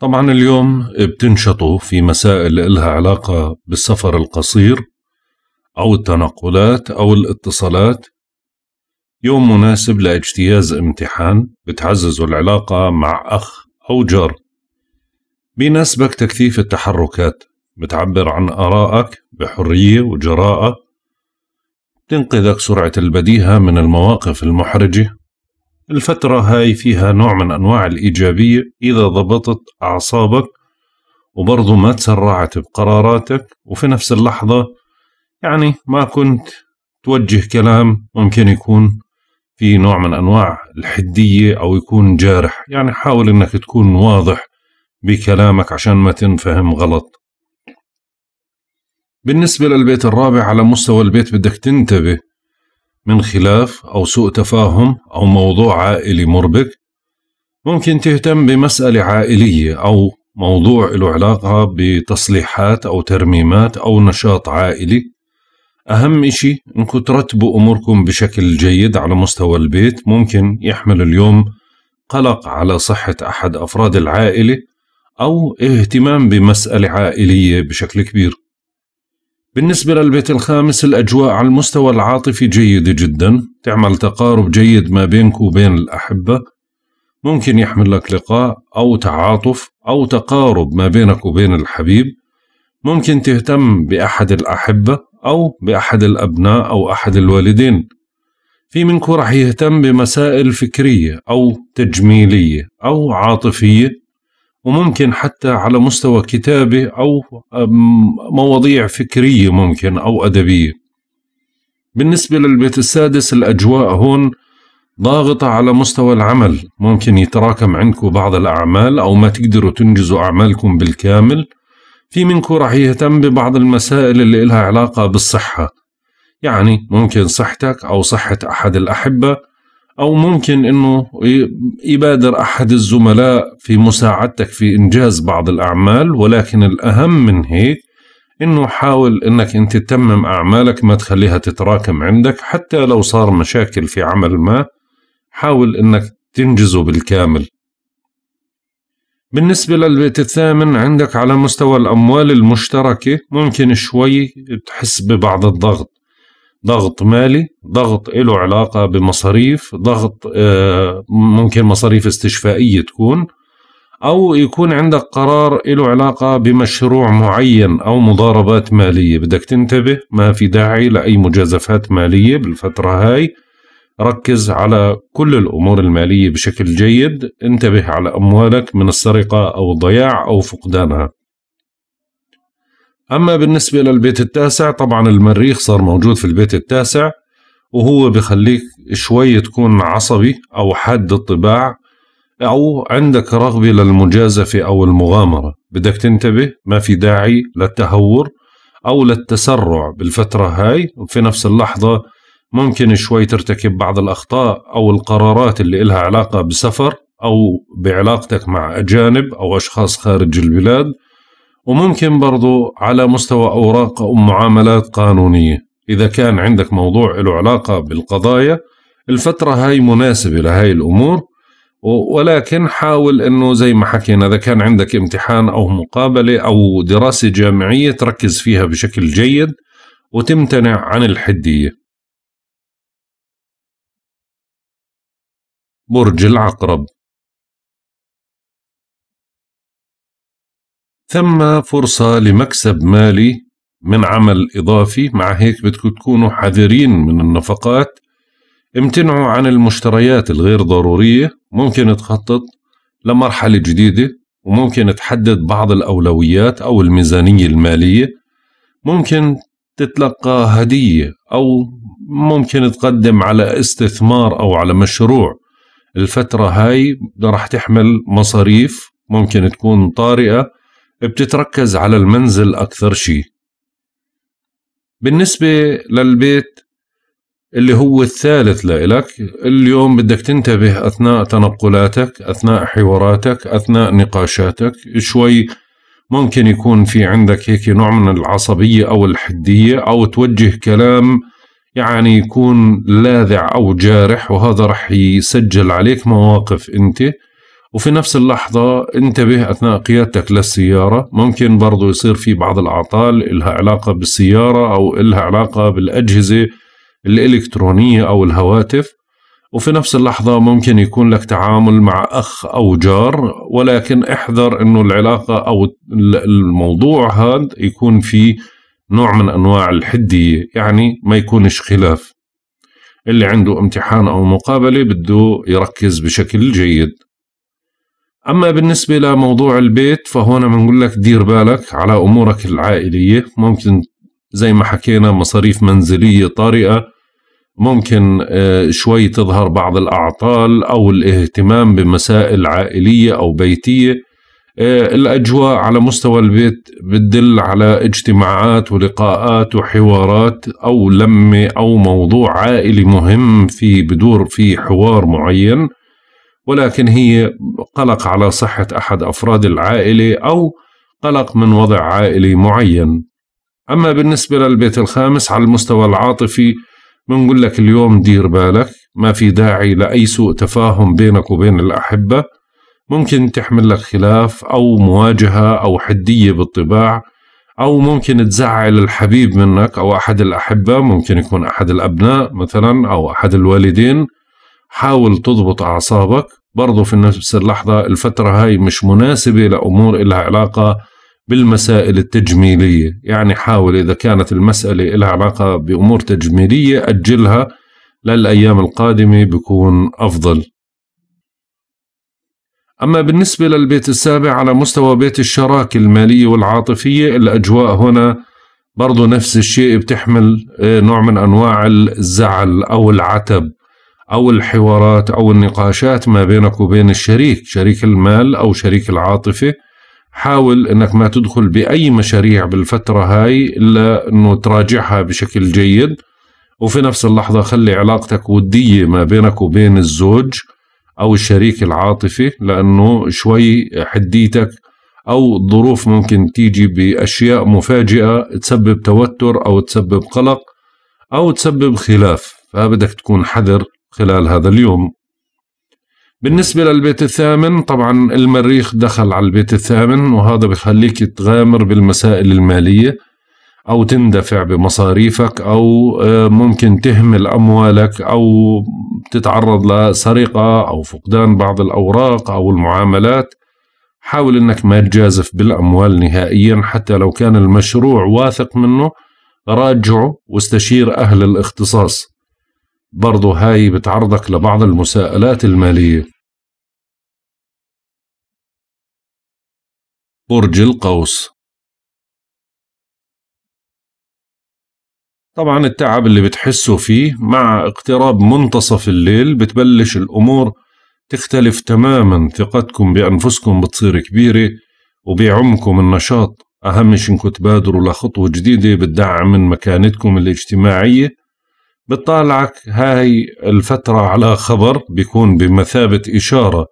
طبعا اليوم بتنشطوا في مسائل إلها علاقة بالسفر القصير أو التنقلات أو الاتصالات يوم مناسب لاجتياز امتحان بتعززوا العلاقة مع أخ أو جار بيناسبك تكثيف التحركات بتعبر عن آرائك بحرية وجراءة تنقذك سرعة البديهة من المواقف المحرجة الفترة هاي فيها نوع من أنواع الإيجابية إذا ضبطت أعصابك وبرضو ما تسرعت بقراراتك وفي نفس اللحظة يعني ما كنت توجه كلام ممكن يكون في نوع من أنواع الحدية أو يكون جارح يعني حاول أنك تكون واضح بكلامك عشان ما تنفهم غلط بالنسبة للبيت الرابع على مستوى البيت بدك تنتبه من خلاف أو سوء تفاهم أو موضوع عائلي مربك ممكن تهتم بمسألة عائلية أو موضوع له علاقة بتصليحات أو ترميمات أو نشاط عائلي أهم إشي إنكم ترتبوا أموركم بشكل جيد على مستوى البيت ممكن يحمل اليوم قلق على صحة أحد أفراد العائلة أو اهتمام بمسألة عائلية بشكل كبير. بالنسبة للبيت الخامس الأجواء على المستوى العاطفي جيدة جدا، تعمل تقارب جيد ما بينك وبين الأحبة، ممكن يحمل لك لقاء أو تعاطف أو تقارب ما بينك وبين الحبيب، ممكن تهتم بأحد الأحبة أو بأحد الأبناء أو أحد الوالدين. في منكم رح يهتم بمسائل فكرية أو تجميلية أو عاطفية وممكن حتى على مستوى كتابه أو مواضيع فكرية ممكن أو أدبية بالنسبة للبيت السادس الأجواء هون ضاغطة على مستوى العمل ممكن يتراكم عندكم بعض الأعمال أو ما تقدروا تنجزوا أعمالكم بالكامل في منكم راح يهتم ببعض المسائل اللي إلها علاقة بالصحة يعني ممكن صحتك أو صحة أحد الأحبة أو ممكن أنه يبادر أحد الزملاء في مساعدتك في إنجاز بعض الأعمال ولكن الأهم من هيك أنه حاول أنك أنت تتمم أعمالك ما تخليها تتراكم عندك حتى لو صار مشاكل في عمل ما حاول أنك تنجزه بالكامل بالنسبة للبيت الثامن عندك على مستوى الأموال المشتركة ممكن شوي تحس ببعض الضغط ضغط مالي ضغط له علاقة بمصاريف ضغط آه، ممكن مصاريف استشفائية تكون أو يكون عندك قرار له علاقة بمشروع معين أو مضاربات مالية بدك تنتبه ما في داعي لأي مجازفات مالية بالفترة هاي ركز على كل الأمور المالية بشكل جيد انتبه على أموالك من السرقة أو الضياع أو فقدانها أما بالنسبة للبيت التاسع طبعا المريخ صار موجود في البيت التاسع وهو بخليك شوي تكون عصبي أو حاد الطباع أو عندك رغبة للمجازفة أو المغامرة بدك تنتبه ما في داعي للتهور أو للتسرع بالفترة هاي وفي نفس اللحظة ممكن شوي ترتكب بعض الأخطاء أو القرارات اللي إلها علاقة بسفر أو بعلاقتك مع أجانب أو أشخاص خارج البلاد وممكن برضو على مستوى أوراق أو معاملات قانونية إذا كان عندك موضوع له علاقة بالقضايا الفترة هاي مناسبة لهاي الأمور ولكن حاول أنه زي ما حكينا إذا كان عندك امتحان أو مقابلة أو دراسة جامعية تركز فيها بشكل جيد وتمتنع عن الحدية برج العقرب ثم فرصة لمكسب مالي من عمل إضافي مع هيك بدكم تكونوا حذرين من النفقات امتنعوا عن المشتريات الغير ضرورية ممكن تخطط لمرحلة جديدة وممكن تحدد بعض الأولويات أو الميزانية المالية ممكن تتلقى هدية أو ممكن تقدم على استثمار أو على مشروع الفترة هاي راح تحمل مصاريف ممكن تكون طارئة بتتركز على المنزل أكثر شيء بالنسبة للبيت اللي هو الثالث لإلك اليوم بدك تنتبه أثناء تنقلاتك أثناء حواراتك أثناء نقاشاتك شوي ممكن يكون في عندك هيك نوع من العصبية أو الحدية أو توجه كلام يعني يكون لاذع أو جارح وهذا رح يسجل عليك مواقف أنت وفي نفس اللحظة انتبه أثناء قيادتك للسيارة ممكن برضو يصير في بعض الأعطال إلها علاقة بالسيارة أو إلها علاقة بالأجهزة الإلكترونية أو الهواتف وفي نفس اللحظة ممكن يكون لك تعامل مع أخ أو جار ولكن احذر أنه العلاقة أو الموضوع هذا يكون فيه نوع من أنواع الحدية يعني ما يكونش خلاف اللي عنده امتحان أو مقابلة بده يركز بشكل جيد أما بالنسبة لموضوع البيت فهون بنقول لك دير بالك على أمورك العائلية ممكن زي ما حكينا مصاريف منزلية طارئة ممكن آه، شوي تظهر بعض الأعطال أو الاهتمام بمسائل عائلية أو بيتية آه، الأجواء على مستوى البيت بتدل على اجتماعات ولقاءات وحوارات أو لمة أو موضوع عائلي مهم في بدور في حوار معين ولكن هي قلق على صحة أحد أفراد العائلة أو قلق من وضع عائلي معين أما بالنسبة للبيت الخامس على المستوى العاطفي بنقول لك اليوم دير بالك ما في داعي لأي سوء تفاهم بينك وبين الأحبة ممكن تحمل لك خلاف أو مواجهة أو حدية بالطباع أو ممكن تزعل الحبيب منك أو أحد الأحبة ممكن يكون أحد الأبناء مثلا أو أحد الوالدين حاول تضبط أعصابك برضو في نفس اللحظة الفترة هاي مش مناسبة لأمور إلها علاقة بالمسائل التجميلية يعني حاول إذا كانت المسألة إلها علاقة بأمور تجميلية أجلها للأيام القادمة بكون أفضل أما بالنسبة للبيت السابع على مستوى بيت الشراكة المالية والعاطفية الأجواء هنا برضو نفس الشيء بتحمل آه، نوع من أنواع الزعل أو العتب أو الحوارات أو النقاشات ما بينك وبين الشريك شريك المال أو شريك العاطفة حاول أنك ما تدخل بأي مشاريع بالفترة هاي إلا أنه تراجعها بشكل جيد وفي نفس اللحظة خلي علاقتك ودية ما بينك وبين الزوج أو الشريك العاطفي لأنه شوي حديتك أو الظروف ممكن تيجي بأشياء مفاجئة تسبب توتر أو تسبب قلق أو تسبب خلاف فبدك تكون حذر خلال هذا اليوم بالنسبة للبيت الثامن طبعا المريخ دخل على البيت الثامن وهذا بخليك تغامر بالمسائل المالية أو تندفع بمصاريفك أو آه، ممكن تهمل أموالك أو تتعرض لسرقة أو فقدان بعض الأوراق أو المعاملات حاول أنك ما تجازف بالأموال نهائيا حتى لو كان المشروع واثق منه راجعه واستشير أهل الاختصاص برضو هاي بتعرضك لبعض المساءلات المالية برج القوس طبعا التعب اللي بتحسه فيه مع اقتراب منتصف الليل بتبلش الأمور تختلف تماما ثقتكم بأنفسكم بتصير كبيرة وبيعمكم النشاط أهم شي انكم تبادروا لخطوة جديدة بتدعم من مكانتكم الاجتماعية بتطالعك هاي الفترة على خبر بيكون بمثابة إشارة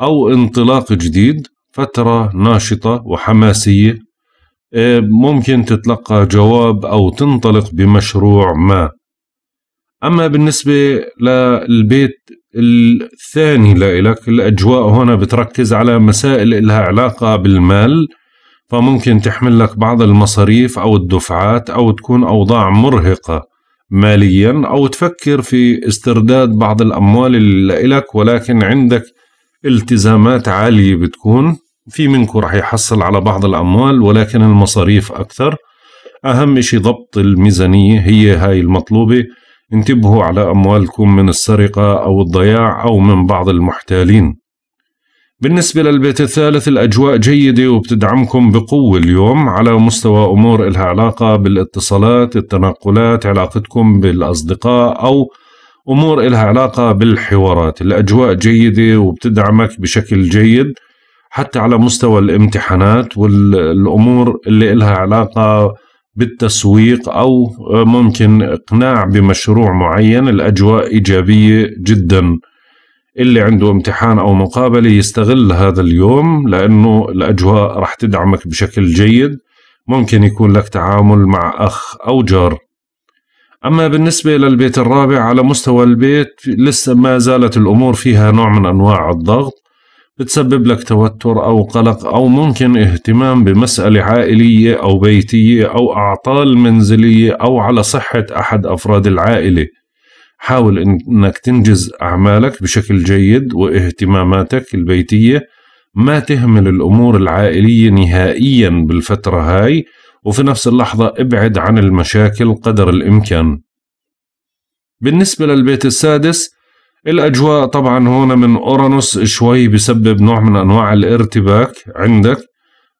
أو انطلاق جديد فترة ناشطة وحماسية آه، ممكن تتلقى جواب أو تنطلق بمشروع ما أما بالنسبة للبيت الثاني لإلك الأجواء هنا بتركز على مسائل لها علاقة بالمال فممكن تحمل لك بعض المصاريف أو الدفعات أو تكون أوضاع مرهقة ماليا أو تفكر في استرداد بعض الأموال اللي لك ولكن عندك التزامات عالية بتكون في منكم رح يحصل على بعض الأموال ولكن المصاريف أكثر أهم شيء ضبط الميزانية هي هاي المطلوبة انتبهوا على أموالكم من السرقة أو الضياع أو من بعض المحتالين بالنسبة للبيت الثالث الأجواء جيدة وبتدعمكم بقوة اليوم على مستوى أمور إلها علاقة بالاتصالات التنقلات علاقتكم بالأصدقاء أو أمور إلها علاقة بالحوارات الأجواء جيدة وبتدعمك بشكل جيد حتى على مستوى الامتحانات والأمور اللي إلها علاقة بالتسويق أو ممكن إقناع بمشروع معين الأجواء إيجابية جداً اللي عنده امتحان او مقابله يستغل هذا اليوم لانه الاجواء راح تدعمك بشكل جيد ممكن يكون لك تعامل مع اخ او جار اما بالنسبه للبيت الرابع على مستوى البيت لسه ما زالت الامور فيها نوع من انواع الضغط بتسبب لك توتر او قلق او ممكن اهتمام بمساله عائليه او بيتيه او اعطال منزليه او على صحه احد افراد العائله حاول انك تنجز اعمالك بشكل جيد واهتماماتك البيتيه ما تهمل الامور العائليه نهائيا بالفتره هاي وفي نفس اللحظه ابعد عن المشاكل قدر الامكان بالنسبه للبيت السادس الاجواء طبعا هون من اورانوس شوي بسبب نوع من انواع الارتباك عندك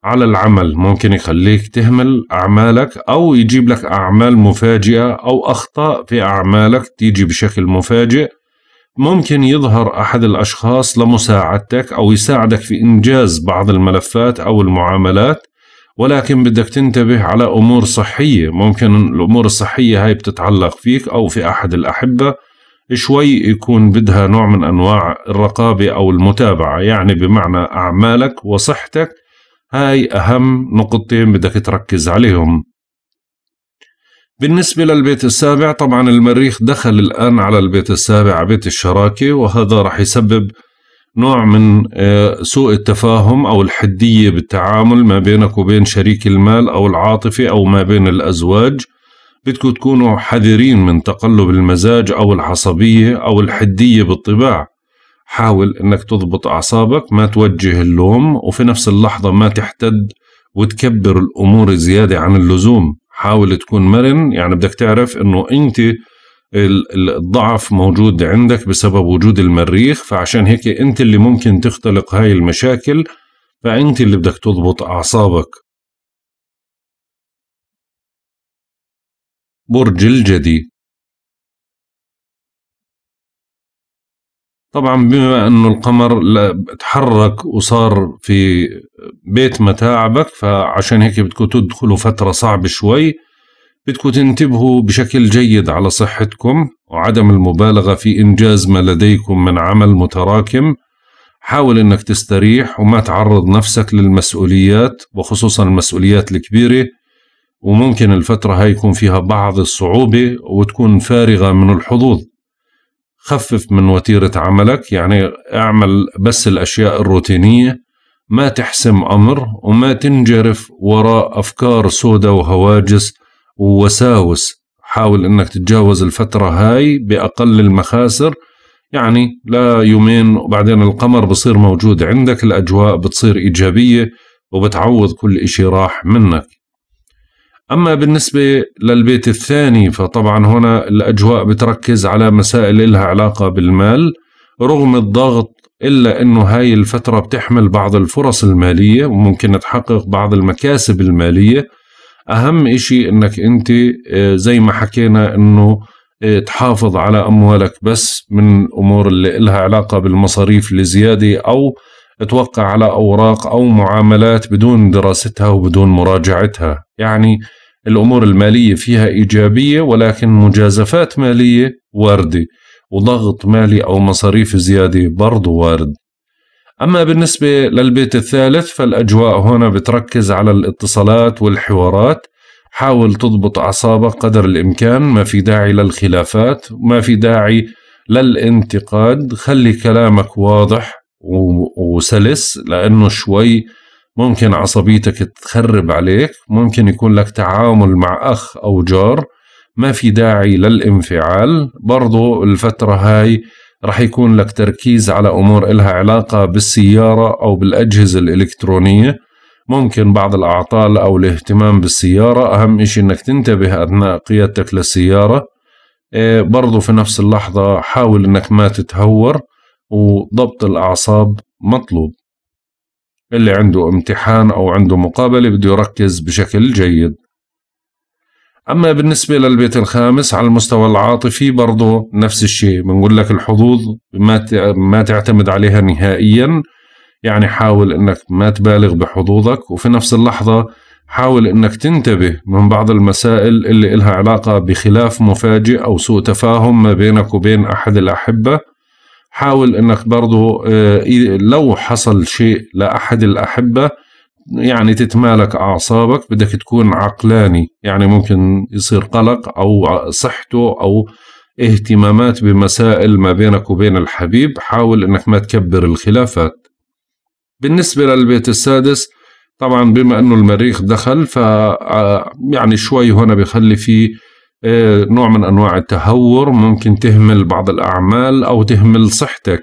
على العمل ممكن يخليك تهمل أعمالك أو يجيب لك أعمال مفاجئة أو أخطاء في أعمالك تيجي بشكل مفاجئ ممكن يظهر أحد الأشخاص لمساعدتك أو يساعدك في إنجاز بعض الملفات أو المعاملات ولكن بدك تنتبه على أمور صحية ممكن الأمور الصحية هاي بتتعلق فيك أو في أحد الأحبة شوي يكون بدها نوع من أنواع الرقابة أو المتابعة يعني بمعنى أعمالك وصحتك هاي أهم نقطتين بدك تركز عليهم بالنسبة للبيت السابع طبعا المريخ دخل الآن على البيت السابع بيت الشراكة وهذا رح يسبب نوع من آه، سوء التفاهم أو الحدية بالتعامل ما بينك وبين شريك المال أو العاطفة أو ما بين الأزواج بدكوا تكونوا حذرين من تقلب المزاج أو العصبية أو الحدية بالطباع حاول انك تضبط اعصابك ما توجه اللوم وفي نفس اللحظة ما تحتد وتكبر الامور زيادة عن اللزوم حاول تكون مرن يعني بدك تعرف انه انت الضعف موجود عندك بسبب وجود المريخ فعشان هيك انت اللي ممكن تختلق هاي المشاكل فانت اللي بدك تضبط اعصابك برج الجدي طبعا بما انه القمر تحرك وصار في بيت متاعبك فعشان هيك بدكم تدخلوا فتره صعبه شوي بدكم تنتبهوا بشكل جيد على صحتكم وعدم المبالغه في انجاز ما لديكم من عمل متراكم حاول انك تستريح وما تعرض نفسك للمسؤوليات وخصوصا المسؤوليات الكبيره وممكن الفتره هاي يكون فيها بعض الصعوبه وتكون فارغه من الحظوظ خفف من وتيرة عملك يعني اعمل بس الأشياء الروتينية ما تحسم أمر وما تنجرف وراء أفكار سودة وهواجس ووساوس حاول أنك تتجاوز الفترة هاي بأقل المخاسر يعني لا يومين وبعدين القمر بصير موجود عندك الأجواء بتصير إيجابية وبتعوض كل إشي راح منك أما بالنسبة للبيت الثاني فطبعا هنا الأجواء بتركز على مسائل لها علاقة بالمال رغم الضغط إلا أنه هاي الفترة بتحمل بعض الفرص المالية وممكن تحقق بعض المكاسب المالية أهم إشي أنك أنت آه، زي ما حكينا أنه آه، تحافظ على أموالك بس من أمور اللي إلها علاقة بالمصاريف الزيادة أو توقع على أوراق أو معاملات بدون دراستها وبدون مراجعتها يعني الأمور المالية فيها إيجابية ولكن مجازفات مالية واردة وضغط مالي أو مصاريف زيادة برضو وارد أما بالنسبة للبيت الثالث فالأجواء هنا بتركز على الاتصالات والحوارات حاول تضبط أعصابك قدر الإمكان ما في داعي للخلافات ما في داعي للانتقاد خلي كلامك واضح وسلس لأنه شوي ممكن عصبيتك تخرب عليك ممكن يكون لك تعامل مع أخ أو جار ما في داعي للانفعال برضو الفترة هاي رح يكون لك تركيز على أمور إلها علاقة بالسيارة أو بالأجهزة الإلكترونية ممكن بعض الأعطال أو الاهتمام بالسيارة أهم إشي أنك تنتبه أثناء قيادتك للسيارة إيه، برضو في نفس اللحظة حاول أنك ما تتهور وضبط الأعصاب مطلوب اللي عنده امتحان أو عنده مقابلة بده يركز بشكل جيد أما بالنسبة للبيت الخامس على المستوى العاطفي برضه نفس الشيء بنقول لك الحظوظ ما ما تعتمد عليها نهائيا يعني حاول انك ما تبالغ بحظوظك وفي نفس اللحظة حاول انك تنتبه من بعض المسائل اللي إلها علاقة بخلاف مفاجئ أو سوء تفاهم ما بينك وبين أحد الأحبة حاول انك برضه آه، لو حصل شيء لاحد الاحبه يعني تتمالك اعصابك بدك تكون عقلاني يعني ممكن يصير قلق او صحته او اهتمامات بمسائل ما بينك وبين الحبيب حاول انك ما تكبر الخلافات بالنسبه للبيت السادس طبعا بما انه المريخ دخل ف آه، يعني شوي هنا بخلي فيه إيه، نوع من أنواع التهور ممكن تهمل بعض الأعمال أو تهمل صحتك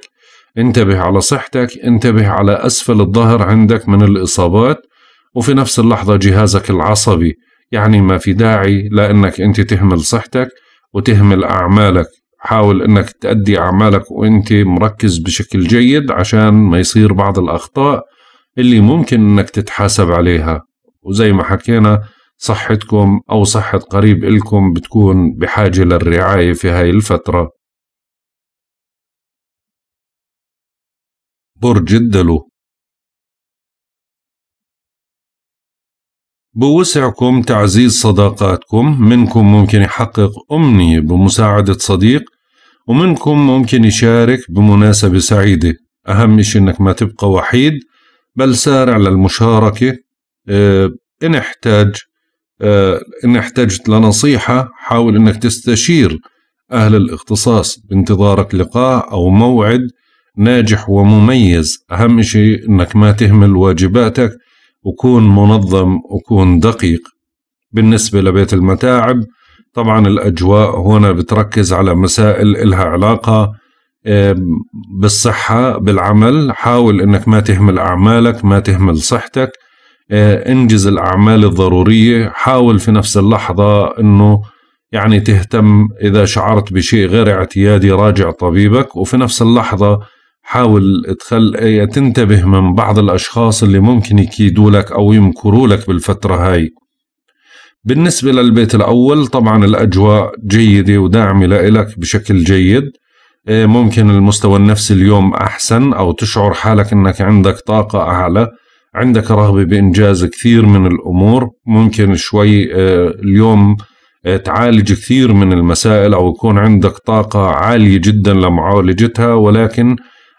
انتبه على صحتك انتبه على أسفل الظهر عندك من الإصابات وفي نفس اللحظة جهازك العصبي يعني ما في داعي لأنك أنت تهمل صحتك وتهمل أعمالك حاول أنك تأدي أعمالك وأنت مركز بشكل جيد عشان ما يصير بعض الأخطاء اللي ممكن أنك تتحاسب عليها وزي ما حكينا صحتكم أو صحة قريب إلكم بتكون بحاجة للرعاية في هاي الفترة برج الدلو بوسعكم تعزيز صداقاتكم منكم ممكن يحقق أمنية بمساعدة صديق ومنكم ممكن يشارك بمناسبة سعيدة أهم شيء أنك ما تبقى وحيد بل سارع للمشاركة آه، إن احتاج آه، إن احتجت لنصيحة حاول أنك تستشير أهل الاختصاص بانتظارك لقاء أو موعد ناجح ومميز أهم شيء أنك ما تهمل واجباتك وكون منظم وكون دقيق بالنسبة لبيت المتاعب طبعا الأجواء هنا بتركز على مسائل إلها علاقة آه، بالصحة بالعمل حاول أنك ما تهمل أعمالك ما تهمل صحتك آه، انجز الاعمال الضروريه حاول في نفس اللحظه انه يعني تهتم اذا شعرت بشيء غير اعتيادي راجع طبيبك وفي نفس اللحظه حاول تخل... آه، تنتبه من بعض الاشخاص اللي ممكن يكيدوا لك او يمكروا لك بالفتره هاي بالنسبه للبيت الاول طبعا الاجواء جيده وداعمه لإلك بشكل جيد آه، ممكن المستوى النفسي اليوم احسن او تشعر حالك انك عندك طاقه اعلى عندك رغبه بانجاز كثير من الامور ممكن شوي آه، اليوم آه، تعالج كثير من المسائل او يكون عندك طاقه عاليه جدا لمعالجتها ولكن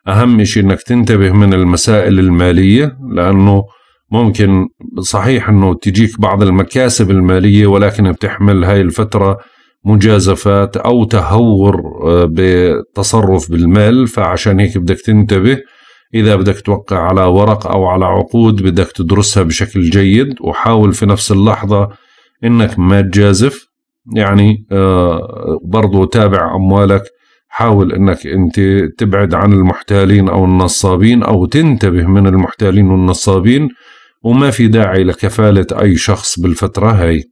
اهم شيء انك تنتبه من المسائل الماليه لانه ممكن صحيح انه تجيك بعض المكاسب الماليه ولكن بتحمل هاي الفتره مجازفات او تهور آه، بتصرف بالمال فعشان هيك بدك تنتبه إذا بدك توقع على ورق أو على عقود بدك تدرسها بشكل جيد وحاول في نفس اللحظة إنك ما تجازف يعني آه، برضو تابع أموالك حاول إنك أنت تبعد عن المحتالين أو النصابين أو تنتبه من المحتالين والنصابين وما في داعي لكفالة أي شخص بالفترة هاي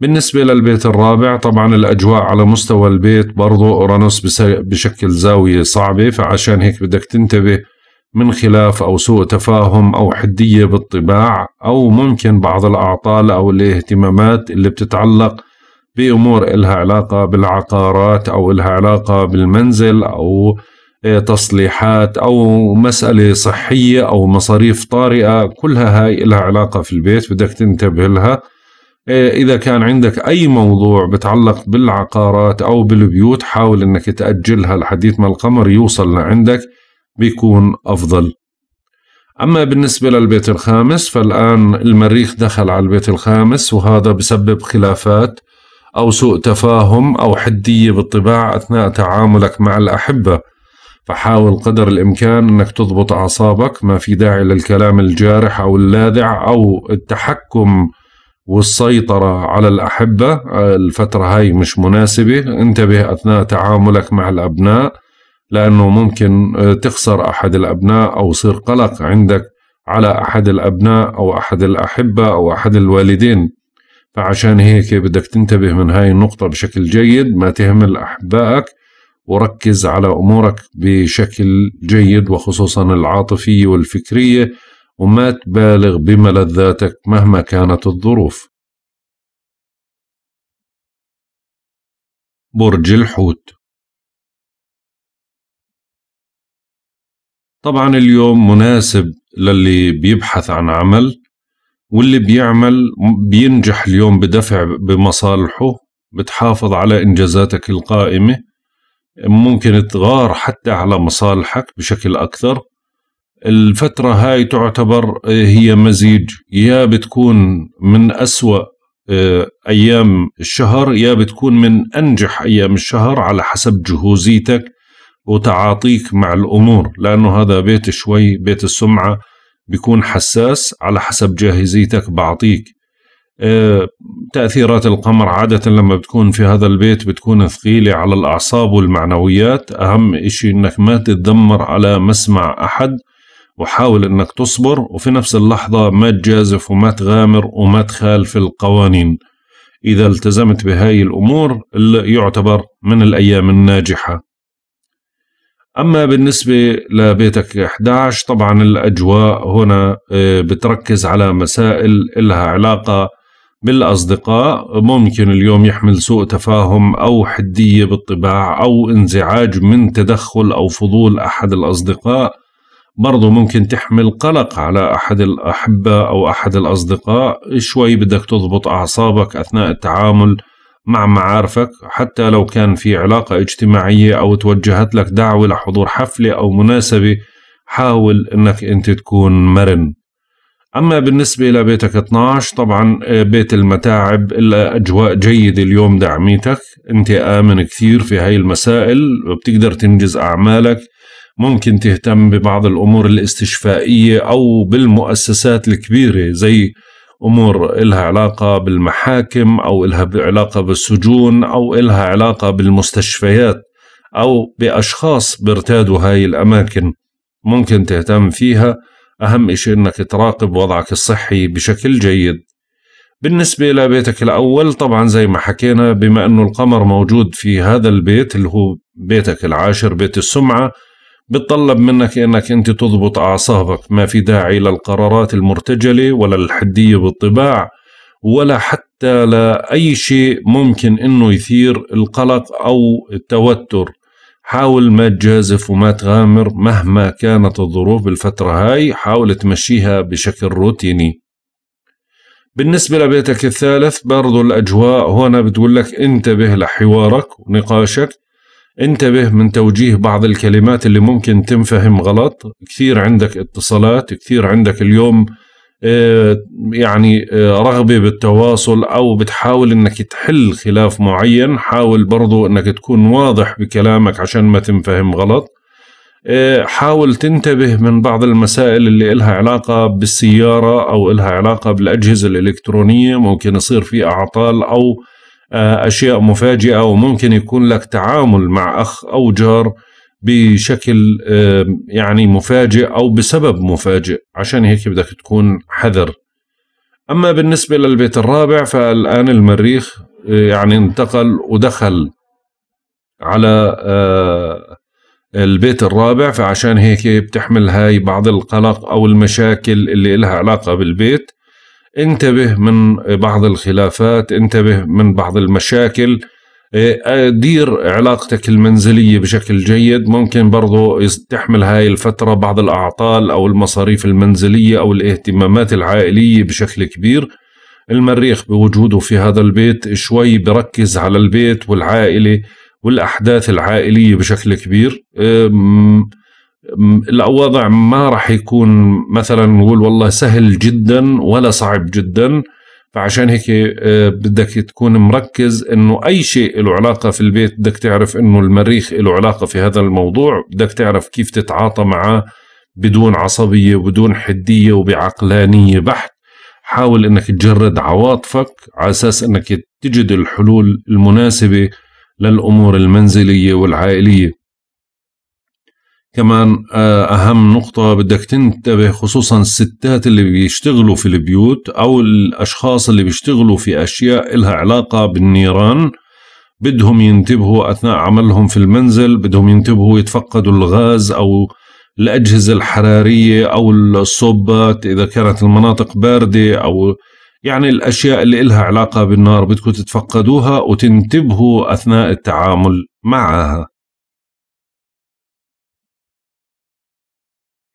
بالنسبة للبيت الرابع طبعا الأجواء على مستوى البيت برضو أورانوس بشكل زاوية صعبة فعشان هيك بدك تنتبه من خلاف أو سوء تفاهم أو حدية بالطباع أو ممكن بعض الأعطال أو الاهتمامات اللي بتتعلق بأمور إلها علاقة بالعقارات أو إلها علاقة بالمنزل أو تصليحات أو مسألة صحية أو مصاريف طارئة كلها هاي إلها علاقة في البيت بدك تنتبه لها آه، إذا كان عندك أي موضوع بتعلق بالعقارات أو بالبيوت حاول أنك تأجلها لحديث ما القمر يوصل لعندك بيكون أفضل أما بالنسبة للبيت الخامس فالآن المريخ دخل على البيت الخامس وهذا بسبب خلافات أو سوء تفاهم أو حدية بالطباع أثناء تعاملك مع الأحبة فحاول قدر الإمكان أنك تضبط أعصابك ما في داعي للكلام الجارح أو اللاذع أو التحكم والسيطرة على الأحبة الفترة هاي مش مناسبة انتبه أثناء تعاملك مع الأبناء لأنه ممكن آه، تخسر أحد الأبناء أو يصير قلق عندك على أحد الأبناء أو أحد الأحبة أو أحد الوالدين فعشان هيك بدك تنتبه من هاي النقطة بشكل جيد ما تهمل أحبائك وركز على أمورك بشكل جيد وخصوصا العاطفية والفكرية وما تبالغ بملذاتك مهما كانت الظروف برج الحوت طبعا اليوم مناسب للي بيبحث عن عمل واللي بيعمل بينجح اليوم بدفع بمصالحه بتحافظ على إنجازاتك القائمة ممكن تغار حتى على مصالحك بشكل أكثر الفترة هاي تعتبر آه، هي مزيج يا بتكون من أسوأ آه، أيام الشهر يا بتكون من أنجح أيام الشهر على حسب جهوزيتك وتعاطيك مع الأمور لأنه هذا بيت شوي بيت السمعة بيكون حساس على حسب جاهزيتك بعطيك آه، تأثيرات القمر عادة لما بتكون في هذا البيت بتكون ثقيلة على الأعصاب والمعنويات أهم إشي أنك ما تتدمر على مسمع أحد وحاول انك تصبر وفي نفس اللحظة ما تجازف وما تغامر وما تخالف القوانين إذا التزمت بهاي الأمور اللي يعتبر من الأيام الناجحة أما بالنسبة لبيتك 11 طبعا الأجواء هنا آه، بتركز على مسائل إلها علاقة بالأصدقاء ممكن اليوم يحمل سوء تفاهم أو حدية بالطباع أو انزعاج من تدخل أو فضول أحد الأصدقاء برضو ممكن تحمل قلق على أحد الأحبة أو أحد الأصدقاء شوي بدك تضبط أعصابك أثناء التعامل مع معارفك حتى لو كان في علاقة اجتماعية أو توجهت لك دعوة لحضور حفلة أو مناسبة حاول أنك أنت تكون مرن أما بالنسبة لبيتك 12 طبعا آه، بيت المتاعب إلا أجواء جيدة اليوم دعميتك أنت آمن كثير في هاي المسائل وبتقدر تنجز أعمالك ممكن تهتم ببعض الأمور الاستشفائية أو بالمؤسسات الكبيرة زي أمور إلها علاقة بالمحاكم أو إلها علاقة بالسجون أو إلها علاقة بالمستشفيات أو بأشخاص بيرتادوا هاي الأماكن ممكن تهتم فيها أهم إشي إنك تراقب وضعك الصحي بشكل جيد بالنسبة لبيتك الأول طبعا زي ما حكينا بما أنه القمر موجود في هذا البيت اللي هو بيتك العاشر بيت السمعة بتطلب منك انك انت تضبط اعصابك ما في داعي للقرارات المرتجله ولا الحديه بالطباع ولا حتى لاي شيء ممكن انه يثير القلق او التوتر حاول ما تجازف وما تغامر مهما كانت الظروف بالفتره هاي حاول تمشيها بشكل روتيني بالنسبة لبيتك الثالث برضو الأجواء هنا بتقول لك انتبه لحوارك ونقاشك انتبه من توجيه بعض الكلمات اللي ممكن تنفهم غلط كثير عندك اتصالات كثير عندك اليوم آه، يعني آه، رغبة بالتواصل أو بتحاول أنك تحل خلاف معين حاول برضو أنك تكون واضح بكلامك عشان ما تنفهم غلط آه، حاول تنتبه من بعض المسائل اللي إلها علاقة بالسيارة أو إلها علاقة بالأجهزة الإلكترونية ممكن يصير في أعطال أو آه، أشياء مفاجئة وممكن يكون لك تعامل مع أخ أو جار بشكل يعني مفاجئ أو بسبب مفاجئ عشان هيك بدك تكون حذر أما بالنسبة للبيت الرابع فالآن المريخ آه، يعني انتقل ودخل على آه، البيت الرابع فعشان هيك بتحمل هاي بعض القلق أو المشاكل اللي إلها علاقة بالبيت انتبه من بعض الخلافات انتبه من بعض المشاكل إيه، دير علاقتك المنزلية بشكل جيد ممكن برضو تحمل هاي الفترة بعض الأعطال أو المصاريف المنزلية أو الاهتمامات العائلية بشكل كبير المريخ بوجوده في هذا البيت شوي بركز على البيت والعائلة والأحداث العائلية بشكل كبير الوضع ما راح يكون مثلا نقول والله سهل جدا ولا صعب جدا فعشان هيك آه، بدك تكون مركز انه اي شيء له علاقه في البيت بدك تعرف انه المريخ له علاقه في هذا الموضوع بدك تعرف كيف تتعاطى معه بدون عصبيه وبدون حديه وبعقلانيه بحت حاول انك تجرد عواطفك على اساس انك تجد الحلول المناسبه للامور المنزليه والعائليه كمان آه، أهم نقطة بدك تنتبه خصوصا الستات اللي بيشتغلوا في البيوت أو الأشخاص اللي بيشتغلوا في أشياء إلها علاقة بالنيران بدهم ينتبهوا أثناء عملهم في المنزل بدهم ينتبهوا يتفقدوا الغاز أو الأجهزة الحرارية أو الصوبات إذا كانت المناطق باردة أو يعني الأشياء اللي إلها علاقة بالنار بدكم تتفقدوها وتنتبهوا أثناء التعامل معها